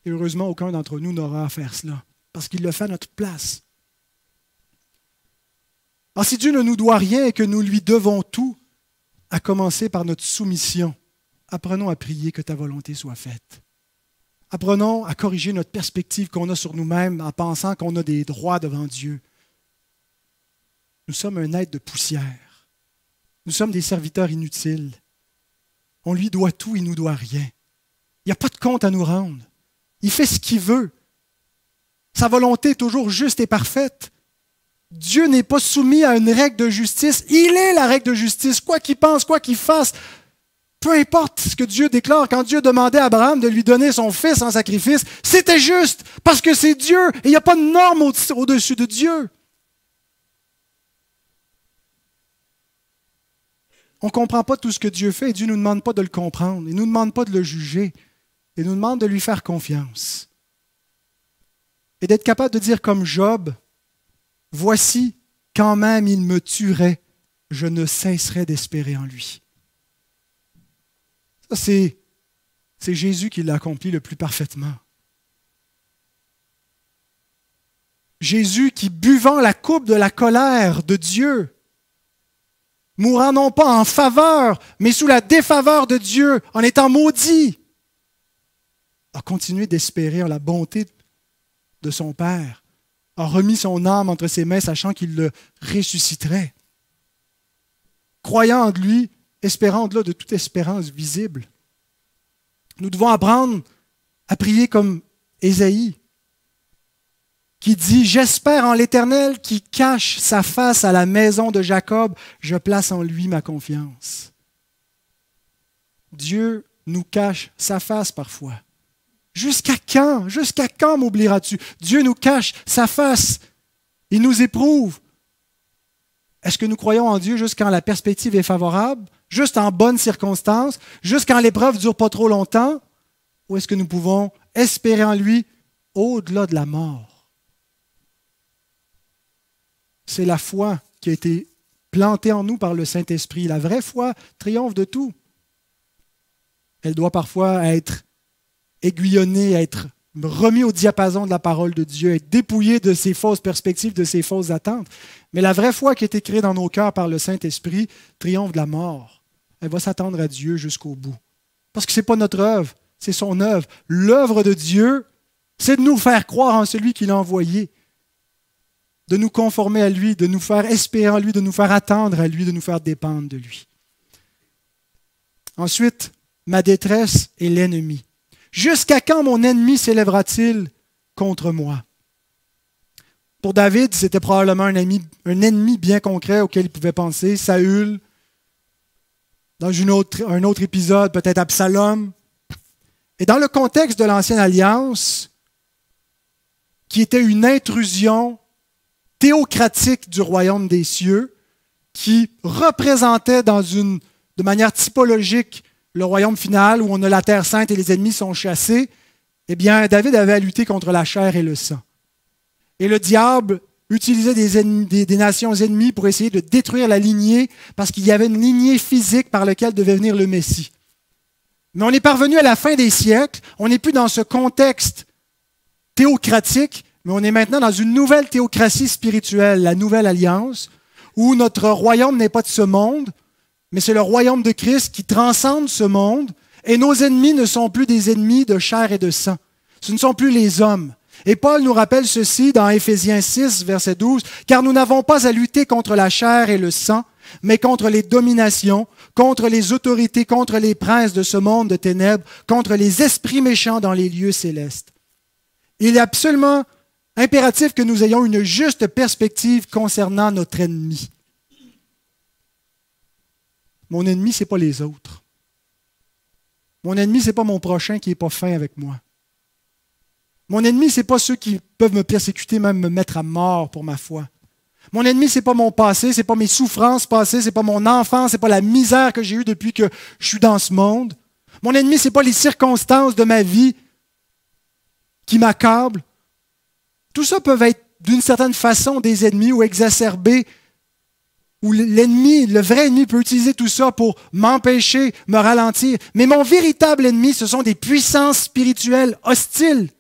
Et heureusement, aucun d'entre nous n'aura à faire cela, parce qu'il le fait à notre place. Alors si Dieu ne nous doit rien et que nous lui devons tout, à commencer par notre soumission, apprenons à prier que ta volonté soit faite. Apprenons à corriger notre perspective qu'on a sur nous-mêmes en pensant qu'on a des droits devant Dieu. Nous sommes un être de poussière. Nous sommes des serviteurs inutiles. On lui doit tout, il nous doit rien. Il n'y a pas de compte à nous rendre. Il fait ce qu'il veut. Sa volonté est toujours juste et parfaite. Dieu n'est pas soumis à une règle de justice. Il est la règle de justice. Quoi qu'il pense, quoi qu'il fasse, peu importe ce que Dieu déclare, quand Dieu demandait à Abraham de lui donner son fils en sacrifice, c'était juste parce que c'est Dieu et il n'y a pas de norme au-dessus de Dieu. On ne comprend pas tout ce que Dieu fait et Dieu ne nous demande pas de le comprendre. Il ne nous demande pas de le juger. Il nous demande de lui faire confiance. Et d'être capable de dire comme Job, Voici, quand même il me tuerait, je ne cesserai d'espérer en lui. c'est, Jésus qui l'accomplit le plus parfaitement. Jésus qui, buvant la coupe de la colère de Dieu, mourant non pas en faveur, mais sous la défaveur de Dieu, en étant maudit, a continué d'espérer en la bonté de son Père a remis son âme entre ses mains, sachant qu'il le ressusciterait, croyant en lui, espérant au de toute espérance visible. Nous devons apprendre à prier comme Ésaïe, qui dit J'espère en l'Éternel qui cache sa face à la maison de Jacob, je place en lui ma confiance. Dieu nous cache sa face parfois. Jusqu'à quand? Jusqu'à quand m'oublieras-tu? Dieu nous cache sa face. Il nous éprouve. Est-ce que nous croyons en Dieu juste quand la perspective est favorable, juste en bonnes circonstances, juste quand l'épreuve ne dure pas trop longtemps? Ou est-ce que nous pouvons espérer en lui au-delà de la mort? C'est la foi qui a été plantée en nous par le Saint-Esprit. La vraie foi triomphe de tout. Elle doit parfois être aiguillonné, à être remis au diapason de la parole de Dieu, à être dépouillé de ses fausses perspectives, de ses fausses attentes. Mais la vraie foi qui est écrite dans nos cœurs par le Saint-Esprit triomphe de la mort. Elle va s'attendre à Dieu jusqu'au bout. Parce que ce n'est pas notre œuvre, c'est son œuvre. L'œuvre de Dieu, c'est de nous faire croire en celui qui l'a envoyé, de nous conformer à lui, de nous faire espérer en lui, de nous faire attendre à lui, de nous faire dépendre de lui. Ensuite, ma détresse est l'ennemi. Jusqu'à quand mon ennemi s'élèvera-t-il contre moi? Pour David, c'était probablement un, ennemi bien concret auquel il pouvait penser. Saül, dans un autre épisode, peut-être Absalom. Et dans le contexte de l'Ancienne Alliance, qui était une intrusion théocratique du royaume des cieux, qui représentait dans une, de manière typologique le royaume final où on a la terre sainte et les ennemis sont chassés, eh bien, David avait à lutter contre la chair et le sang. Et le diable utilisait des, nations ennemies pour essayer de détruire la lignée, parce qu'il y avait une lignée physique par laquelle devait venir le Messie. Mais on est parvenu à la fin des siècles, on n'est plus dans ce contexte théocratique, mais on est maintenant dans une nouvelle théocratie spirituelle, la nouvelle alliance, où notre royaume n'est pas de ce monde, mais c'est le royaume de Christ qui transcende ce monde, et nos ennemis ne sont plus des ennemis de chair et de sang. Ce ne sont plus les hommes. Et Paul nous rappelle ceci dans Éphésiens 6, verset 12, car nous n'avons pas à lutter contre la chair et le sang, mais contre les dominations, contre les autorités, contre les princes de ce monde de ténèbres, contre les esprits méchants dans les lieux célestes. Il est absolument impératif que nous ayons une juste perspective concernant notre ennemi. Mon ennemi, ce n'est pas les autres. Mon ennemi, ce n'est pas mon prochain qui n'est pas fin avec moi. Mon ennemi, ce n'est pas ceux qui peuvent me persécuter, même me mettre à mort pour ma foi. Mon ennemi, ce n'est pas mon passé, ce n'est pas mes souffrances passées, ce n'est pas mon enfance, ce n'est pas la misère que j'ai eue depuis que je suis dans ce monde. Mon ennemi, ce n'est pas les circonstances de ma vie qui m'accablent. Tout ça peut être d'une certaine façon des ennemis ou exacerbés où l'ennemi, le vrai ennemi peut utiliser tout ça pour m'empêcher, me ralentir. Mais mon véritable ennemi, ce sont des puissances spirituelles hostiles.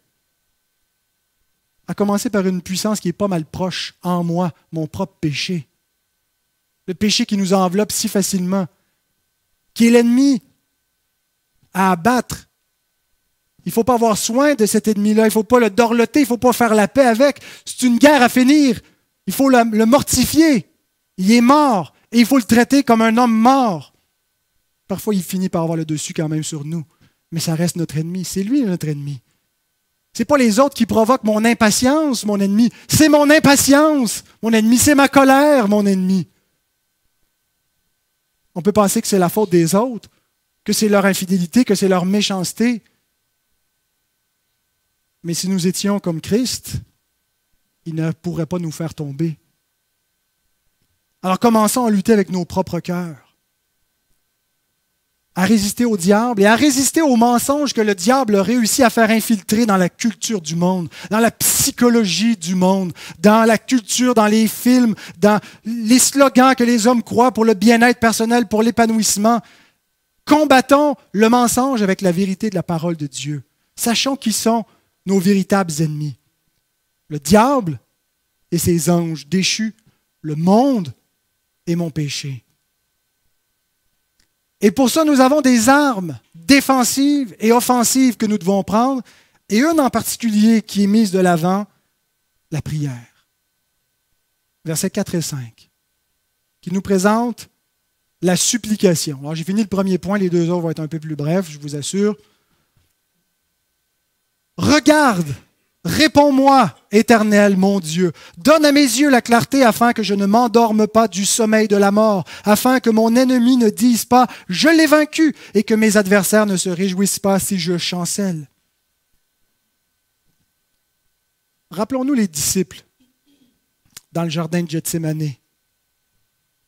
À commencer par une puissance qui est pas mal proche en moi, mon propre péché. Le péché qui nous enveloppe si facilement, qui est l'ennemi à abattre. Il ne faut pas avoir soin de cet ennemi-là, il ne faut pas le dorloter, il ne faut pas faire la paix avec. C'est une guerre à finir, il faut le, le mortifier. Il est mort et il faut le traiter comme un homme mort. Parfois, il finit par avoir le dessus quand même sur nous, mais ça reste notre ennemi. C'est lui notre ennemi. Ce n'est pas les autres qui provoquent mon impatience, mon ennemi. C'est mon impatience, mon ennemi. C'est ma colère, mon ennemi. On peut penser que c'est la faute des autres, que c'est leur infidélité, que c'est leur méchanceté. Mais si nous étions comme Christ, il ne pourrait pas nous faire tomber. Alors commençons à lutter avec nos propres cœurs, à résister au diable et à résister aux mensonges que le diable réussit à faire infiltrer dans la culture du monde, dans la psychologie du monde, dans la culture, dans les films, dans les slogans que les hommes croient pour le bien-être personnel, pour l'épanouissement. Combattons le mensonge avec la vérité de la parole de Dieu. Sachons qui sont nos véritables ennemis. Le diable et ses anges déchus, le monde et mon péché. Et pour ça, nous avons des armes défensives et offensives que nous devons prendre, et une en particulier qui est mise de l'avant, la prière. Versets 4 et 5, qui nous présente la supplication. Alors j'ai fini le premier point, les deux autres vont être un peu plus brefs, je vous assure. Regarde Réponds-moi, Éternel mon Dieu. Donne à mes yeux la clarté afin que je ne m'endorme pas du sommeil de la mort, afin que mon ennemi ne dise pas ⁇ Je l'ai vaincu ⁇ et que mes adversaires ne se réjouissent pas si je chancelle. Rappelons-nous les disciples dans le jardin de Gethsemane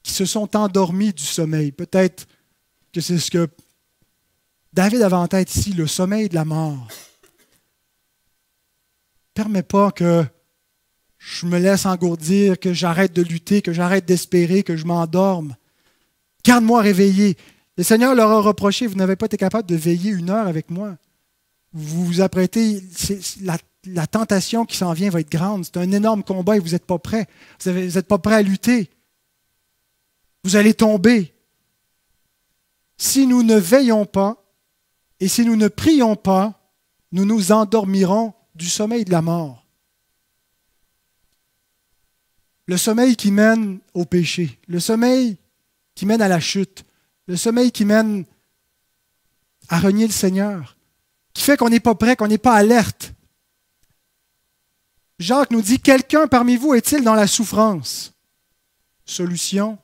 qui se sont endormis du sommeil. Peut-être que c'est ce que David avait en tête ici, le sommeil de la mort permets pas que je me laisse engourdir, que j'arrête de lutter, que j'arrête d'espérer, que je m'endorme. Garde-moi réveillé. Le Seigneur leur a reproché, vous n'avez pas été capable de veiller une heure avec moi. Vous vous apprêtez, la, la, tentation qui s'en vient va être grande. C'est un énorme combat et vous n'êtes pas prêt. Vous n'êtes pas prêt à lutter. Vous allez tomber. Si nous ne veillons pas et si nous ne prions pas, nous nous endormirons du sommeil de la mort. Le sommeil qui mène au péché, le sommeil qui mène à la chute, le sommeil qui mène à renier le Seigneur, qui fait qu'on n'est pas prêt, qu'on n'est pas alerte. Jacques nous dit, quelqu'un parmi vous est-il dans la souffrance Solution,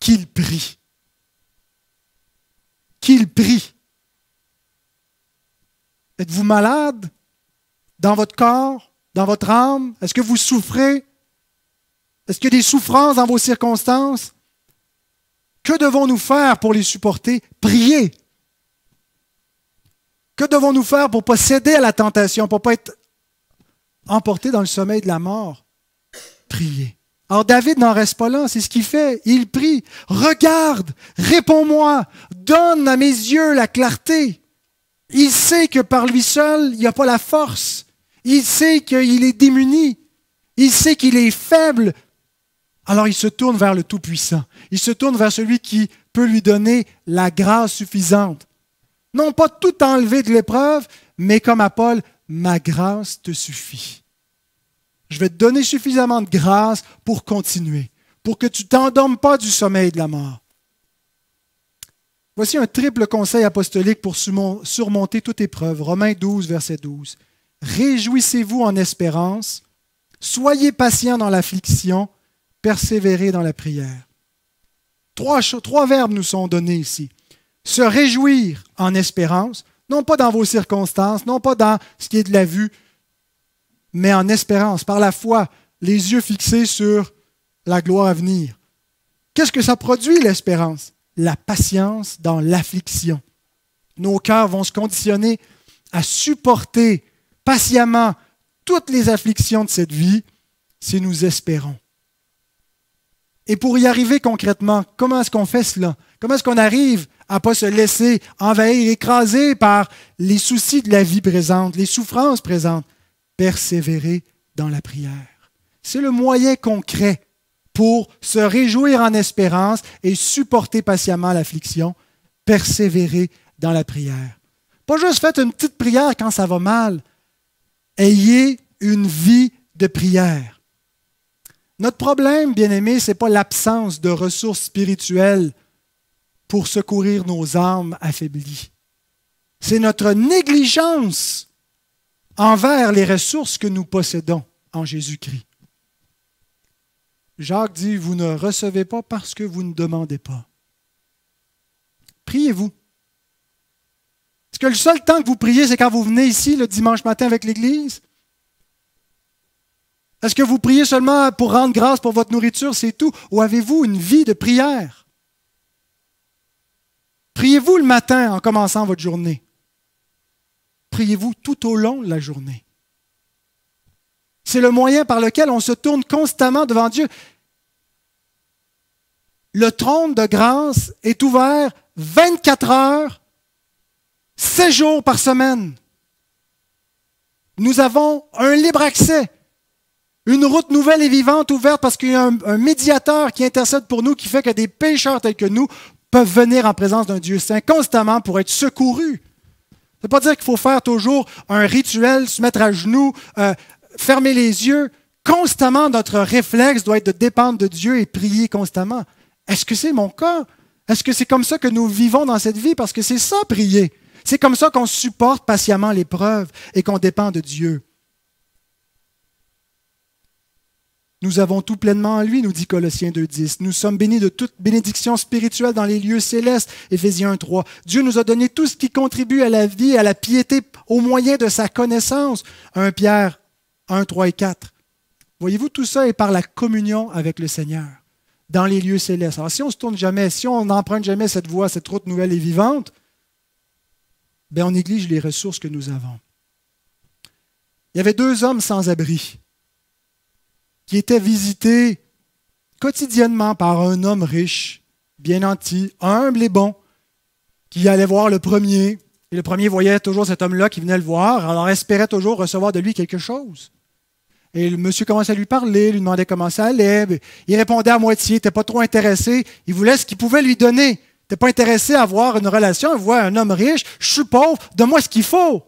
qu'il prie. Qu'il prie. Êtes-vous malade dans votre corps, dans votre âme? Est-ce que vous souffrez? Est-ce qu'il y a des souffrances dans vos circonstances? Que devons-nous faire pour les supporter? Prier. Que devons-nous faire pour ne pas céder à la tentation, pour ne pas être emporté dans le sommeil de la mort? Prier. Alors David n'en reste pas là, c'est ce qu'il fait. Il prie, regarde, réponds-moi, donne à mes yeux la clarté. Il sait que par lui seul, il n'y a pas la force. Il sait qu'il est démuni. Il sait qu'il est faible. Alors il se tourne vers le Tout-Puissant. Il se tourne vers celui qui peut lui donner la grâce suffisante. Non pas tout enlever de l'épreuve, mais comme à Paul, ma grâce te suffit. Je vais te donner suffisamment de grâce pour continuer, pour que tu t'endormes pas du sommeil de la mort. Voici un triple conseil apostolique pour surmonter toute épreuve. Romains 12, verset 12. Réjouissez-vous en espérance, soyez patient dans l'affliction, persévérez dans la prière. Trois, trois verbes nous sont donnés ici. Se réjouir en espérance, non pas dans vos circonstances, non pas dans ce qui est de la vue, mais en espérance, par la foi, les yeux fixés sur la gloire à venir. Qu'est-ce que ça produit l'espérance La patience dans l'affliction. Nos cœurs vont se conditionner à supporter patiemment toutes les afflictions de cette vie si nous espérons. Et pour y arriver concrètement, comment est-ce qu'on fait cela? Comment est-ce qu'on arrive à ne pas se laisser envahir, écraser par les soucis de la vie présente, les souffrances présentes? Persévérer dans la prière. C'est le moyen concret pour se réjouir en espérance et supporter patiemment l'affliction. Persévérer dans la prière. Pas juste faire une petite prière quand ça va mal, Ayez une vie de prière. Notre problème, bien aimé, ce n'est pas l'absence de ressources spirituelles pour secourir nos âmes affaiblies. C'est notre négligence envers les ressources que nous possédons en Jésus-Christ. Jacques dit, vous ne recevez pas parce que vous ne demandez pas. Priez-vous. Est-ce que le seul temps que vous priez, c'est quand vous venez ici le dimanche matin avec l'Église? Est-ce que vous priez seulement pour rendre grâce pour votre nourriture, c'est tout? Ou avez-vous une vie de prière? Priez-vous le matin en commençant votre journée? Priez-vous tout au long de la journée? C'est le moyen par lequel on se tourne constamment devant Dieu. Le trône de grâce est ouvert 24 heures sept jours par semaine. Nous avons un libre accès, une route nouvelle et vivante ouverte parce qu'il y a un, médiateur qui intercède pour nous, qui fait que des pécheurs tels que nous peuvent venir en présence d'un Dieu saint constamment pour être secourus. Ça ne veut pas dire qu'il faut faire toujours un rituel, se mettre à genoux, euh, fermer les yeux. Constamment, notre réflexe doit être de dépendre de Dieu et prier constamment. Est-ce que c'est mon cas? Est-ce que c'est comme ça que nous vivons dans cette vie? Parce que c'est ça, prier. C'est comme ça qu'on supporte patiemment l'épreuve et qu'on dépend de Dieu. Nous avons tout pleinement en lui, nous dit Colossiens 2.10. Nous sommes bénis de toute bénédiction spirituelle dans les lieux célestes, Éphésiens 1.3. Dieu nous a donné tout ce qui contribue à la vie, à la piété, au moyen de sa connaissance, 1 Pierre 1.3 et 4. Voyez-vous, tout ça est par la communion avec le Seigneur, dans les lieux célestes. Alors si on ne se tourne jamais, si on n'emprunte jamais cette voie, cette route nouvelle et vivante, ben, on néglige les ressources que nous avons. Il y avait deux hommes sans abri qui étaient visités quotidiennement par un homme riche, bien anti, humble et bon, qui allait voir le premier. Et le premier voyait toujours cet homme-là qui venait le voir, alors espérait toujours recevoir de lui quelque chose. Et le monsieur commençait à lui parler, lui demandait comment ça allait. Il répondait à moitié, il n'était pas trop intéressé. Il voulait ce qu'il pouvait lui donner. Tu n'es pas intéressé à avoir une relation, voir un homme riche, je suis pauvre, donne-moi ce qu'il faut.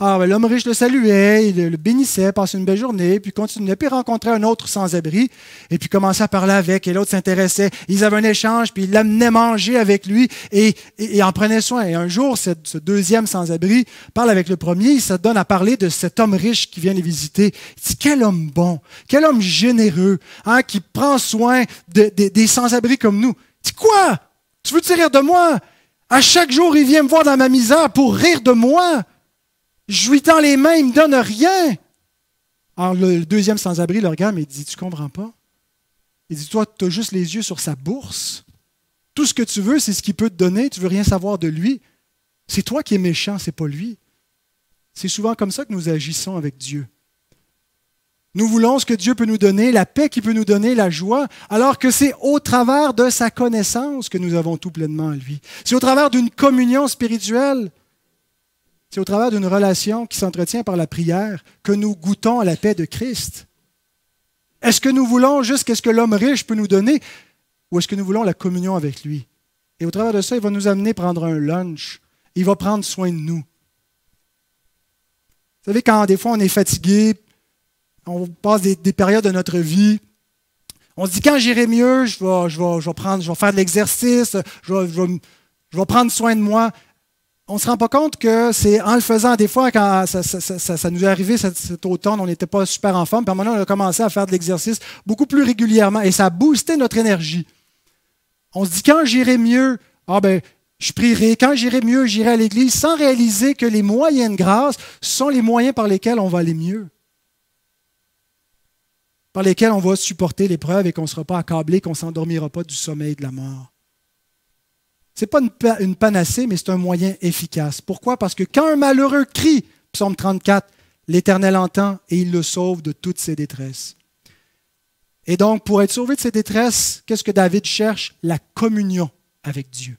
Ah, ben, l'homme riche le saluait, il le bénissait, passait une belle journée, puis continuait, puis rencontrait un autre sans-abri, et puis commençait à parler avec, et l'autre s'intéressait. Ils avaient un échange, puis il l'amenait manger avec lui, et, et, en prenait soin. Et un jour, ce, deuxième sans-abri parle avec le premier, il se donne à parler de cet homme riche qui vient les visiter. Il dit, quel homme bon, quel homme généreux, hein, qui prend soin de, des sans-abri comme nous. Il dit, quoi? Tu veux-tu rire de moi? À chaque jour, il vient me voir dans ma misère pour rire de moi. Je lui tends les mains, il ne me donne rien. Alors, le deuxième sans-abri le regarde, mais il dit Tu comprends pas? Il dit Toi, tu as juste les yeux sur sa bourse. Tout ce que tu veux, c'est ce qu'il peut te donner. Tu veux rien savoir de lui. C'est toi qui es méchant, c'est pas lui. C'est souvent comme ça que nous agissons avec Dieu. Nous voulons ce que Dieu peut nous donner, la paix qui peut nous donner, la joie, alors que c'est au travers de sa connaissance que nous avons tout pleinement en lui. C'est au travers d'une communion spirituelle, c'est au travers d'une relation qui s'entretient par la prière que nous goûtons à la paix de Christ. Est-ce que nous voulons juste ce que l'homme riche peut nous donner ou est-ce que nous voulons la communion avec lui? Et au travers de ça, il va nous amener prendre un lunch. Il va prendre soin de nous. Vous savez, quand des fois on est fatigué, on passe des, périodes de notre vie. On se dit, quand j'irai mieux, je vais, je, vais, je faire de l'exercice, je vais, prendre soin de moi. On ne se rend pas compte que c'est en le faisant, des fois, quand ça, nous est arrivé cet, automne, on n'était pas super en forme, puis à un moment on a commencé à faire de l'exercice beaucoup plus régulièrement, et ça a boosté notre énergie. On se dit, quand j'irai mieux, ah ben, je prierai, quand j'irai mieux, j'irai à l'Église, sans réaliser que les moyens de grâce sont les moyens par lesquels on va aller mieux par lesquels on va supporter l'épreuve et qu'on ne sera pas accablé, qu'on ne s'endormira pas du sommeil de la mort. Ce n'est pas une panacée, mais c'est un moyen efficace. Pourquoi? Parce que quand un malheureux crie, psaume 34, l'Éternel entend et il le sauve de toutes ses détresses. Et donc, pour être sauvé de ses détresses, qu'est-ce que David cherche? La communion avec Dieu.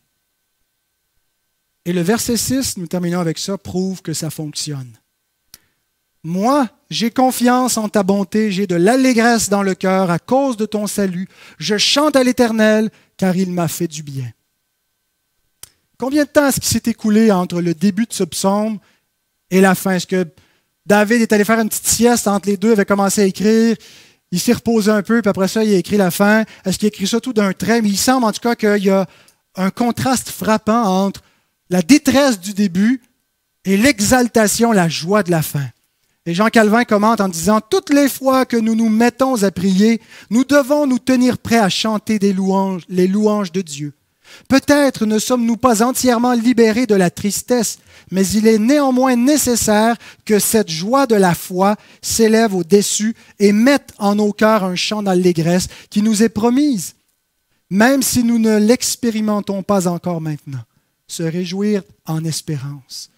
Et le verset 6, nous terminons avec ça, prouve que ça fonctionne. Moi, j'ai confiance en ta bonté, j'ai de l'allégresse dans le cœur à cause de ton salut. Je chante à l'Éternel, car il m'a fait du bien. Combien de temps est-ce s'est écoulé entre le début de ce psaume et la fin? Est-ce que David est allé faire une petite sieste entre les deux, avait commencé à écrire, il s'est reposé un peu, puis après ça, il a écrit la fin. Est-ce qu'il a écrit ça tout d'un trait? Mais il semble en tout cas qu'il y a un contraste frappant entre la détresse du début et l'exaltation, la joie de la fin. Et Jean Calvin commente en disant, Toutes les fois que nous nous mettons à prier, nous devons nous tenir prêts à chanter des louanges, les louanges de Dieu. Peut-être ne sommes-nous pas entièrement libérés de la tristesse, mais il est néanmoins nécessaire que cette joie de la foi s'élève au-dessus et mette en nos cœurs un chant d'allégresse qui nous est promise, même si nous ne l'expérimentons pas encore maintenant. Se réjouir en espérance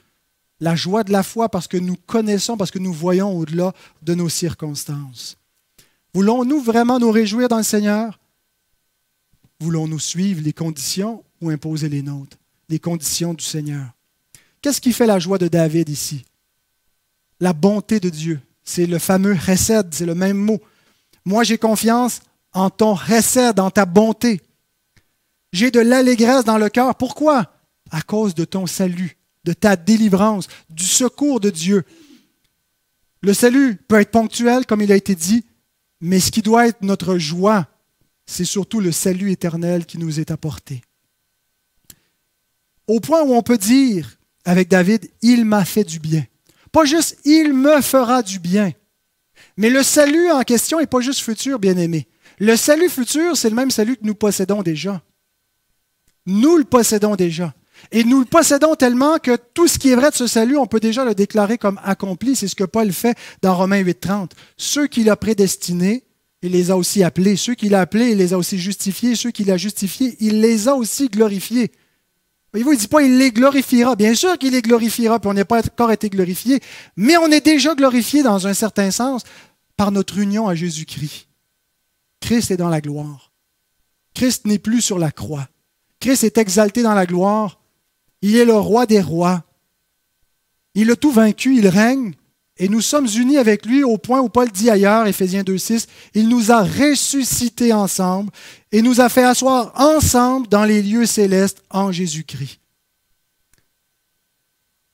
la joie de la foi parce que nous connaissons, parce que nous voyons au-delà de nos circonstances. Voulons-nous vraiment nous réjouir dans le Seigneur? Voulons-nous suivre les conditions ou imposer les nôtres, les conditions du Seigneur? Qu'est-ce qui fait la joie de David ici? La bonté de Dieu. C'est le fameux recède, c'est le même mot. Moi, j'ai confiance en ton recède, en ta bonté. J'ai de l'allégresse dans le cœur. Pourquoi? À cause de ton salut de ta délivrance, du secours de Dieu. Le salut peut être ponctuel, comme il a été dit, mais ce qui doit être notre joie, c'est surtout le salut éternel qui nous est apporté. Au point où on peut dire avec David, il m'a fait du bien. Pas juste il me fera du bien. Mais le salut en question n'est pas juste futur, bien-aimé. Le salut futur, c'est le même salut que nous possédons déjà. Nous le possédons déjà. Et nous le possédons tellement que tout ce qui est vrai de ce salut, on peut déjà le déclarer comme accompli. C'est ce que Paul fait dans Romains 8.30. Ceux qu'il a prédestinés, il les a aussi appelés. Ceux qu'il a appelés, il les a aussi justifiés. Ceux qu'il a justifiés, il les a aussi glorifiés. Voyez-vous, il ne dit pas il les glorifiera. Bien sûr qu'il les glorifiera, puis on n'a pas encore été glorifié, mais on est déjà glorifié dans un certain sens par notre union à Jésus-Christ. Christ est dans la gloire. Christ n'est plus sur la croix. Christ est exalté dans la gloire il est le roi des rois. Il a tout vaincu, il règne, et nous sommes unis avec lui au point où Paul dit ailleurs, Éphésiens 2.6, il nous a ressuscités ensemble et nous a fait asseoir ensemble dans les lieux célestes en Jésus-Christ.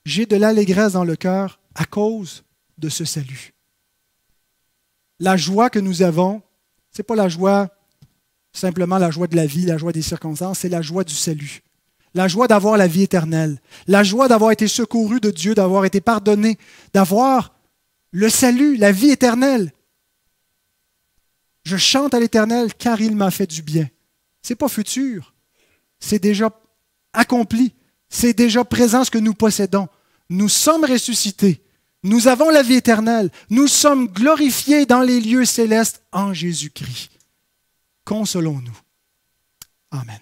J'ai de l'allégresse dans le cœur à cause de ce salut. La joie que nous avons, ce n'est pas la joie, simplement la joie de la vie, la joie des circonstances, c'est la joie du salut la joie d'avoir la vie éternelle, la joie d'avoir été secouru de Dieu, d'avoir été pardonné, d'avoir le salut, la vie éternelle. Je chante à l'Éternel car il m'a fait du bien. C'est pas futur, c'est déjà accompli, c'est déjà présent ce que nous possédons. Nous sommes ressuscités, nous avons la vie éternelle, nous sommes glorifiés dans les lieux célestes en Jésus-Christ. Consolons-nous. Amen.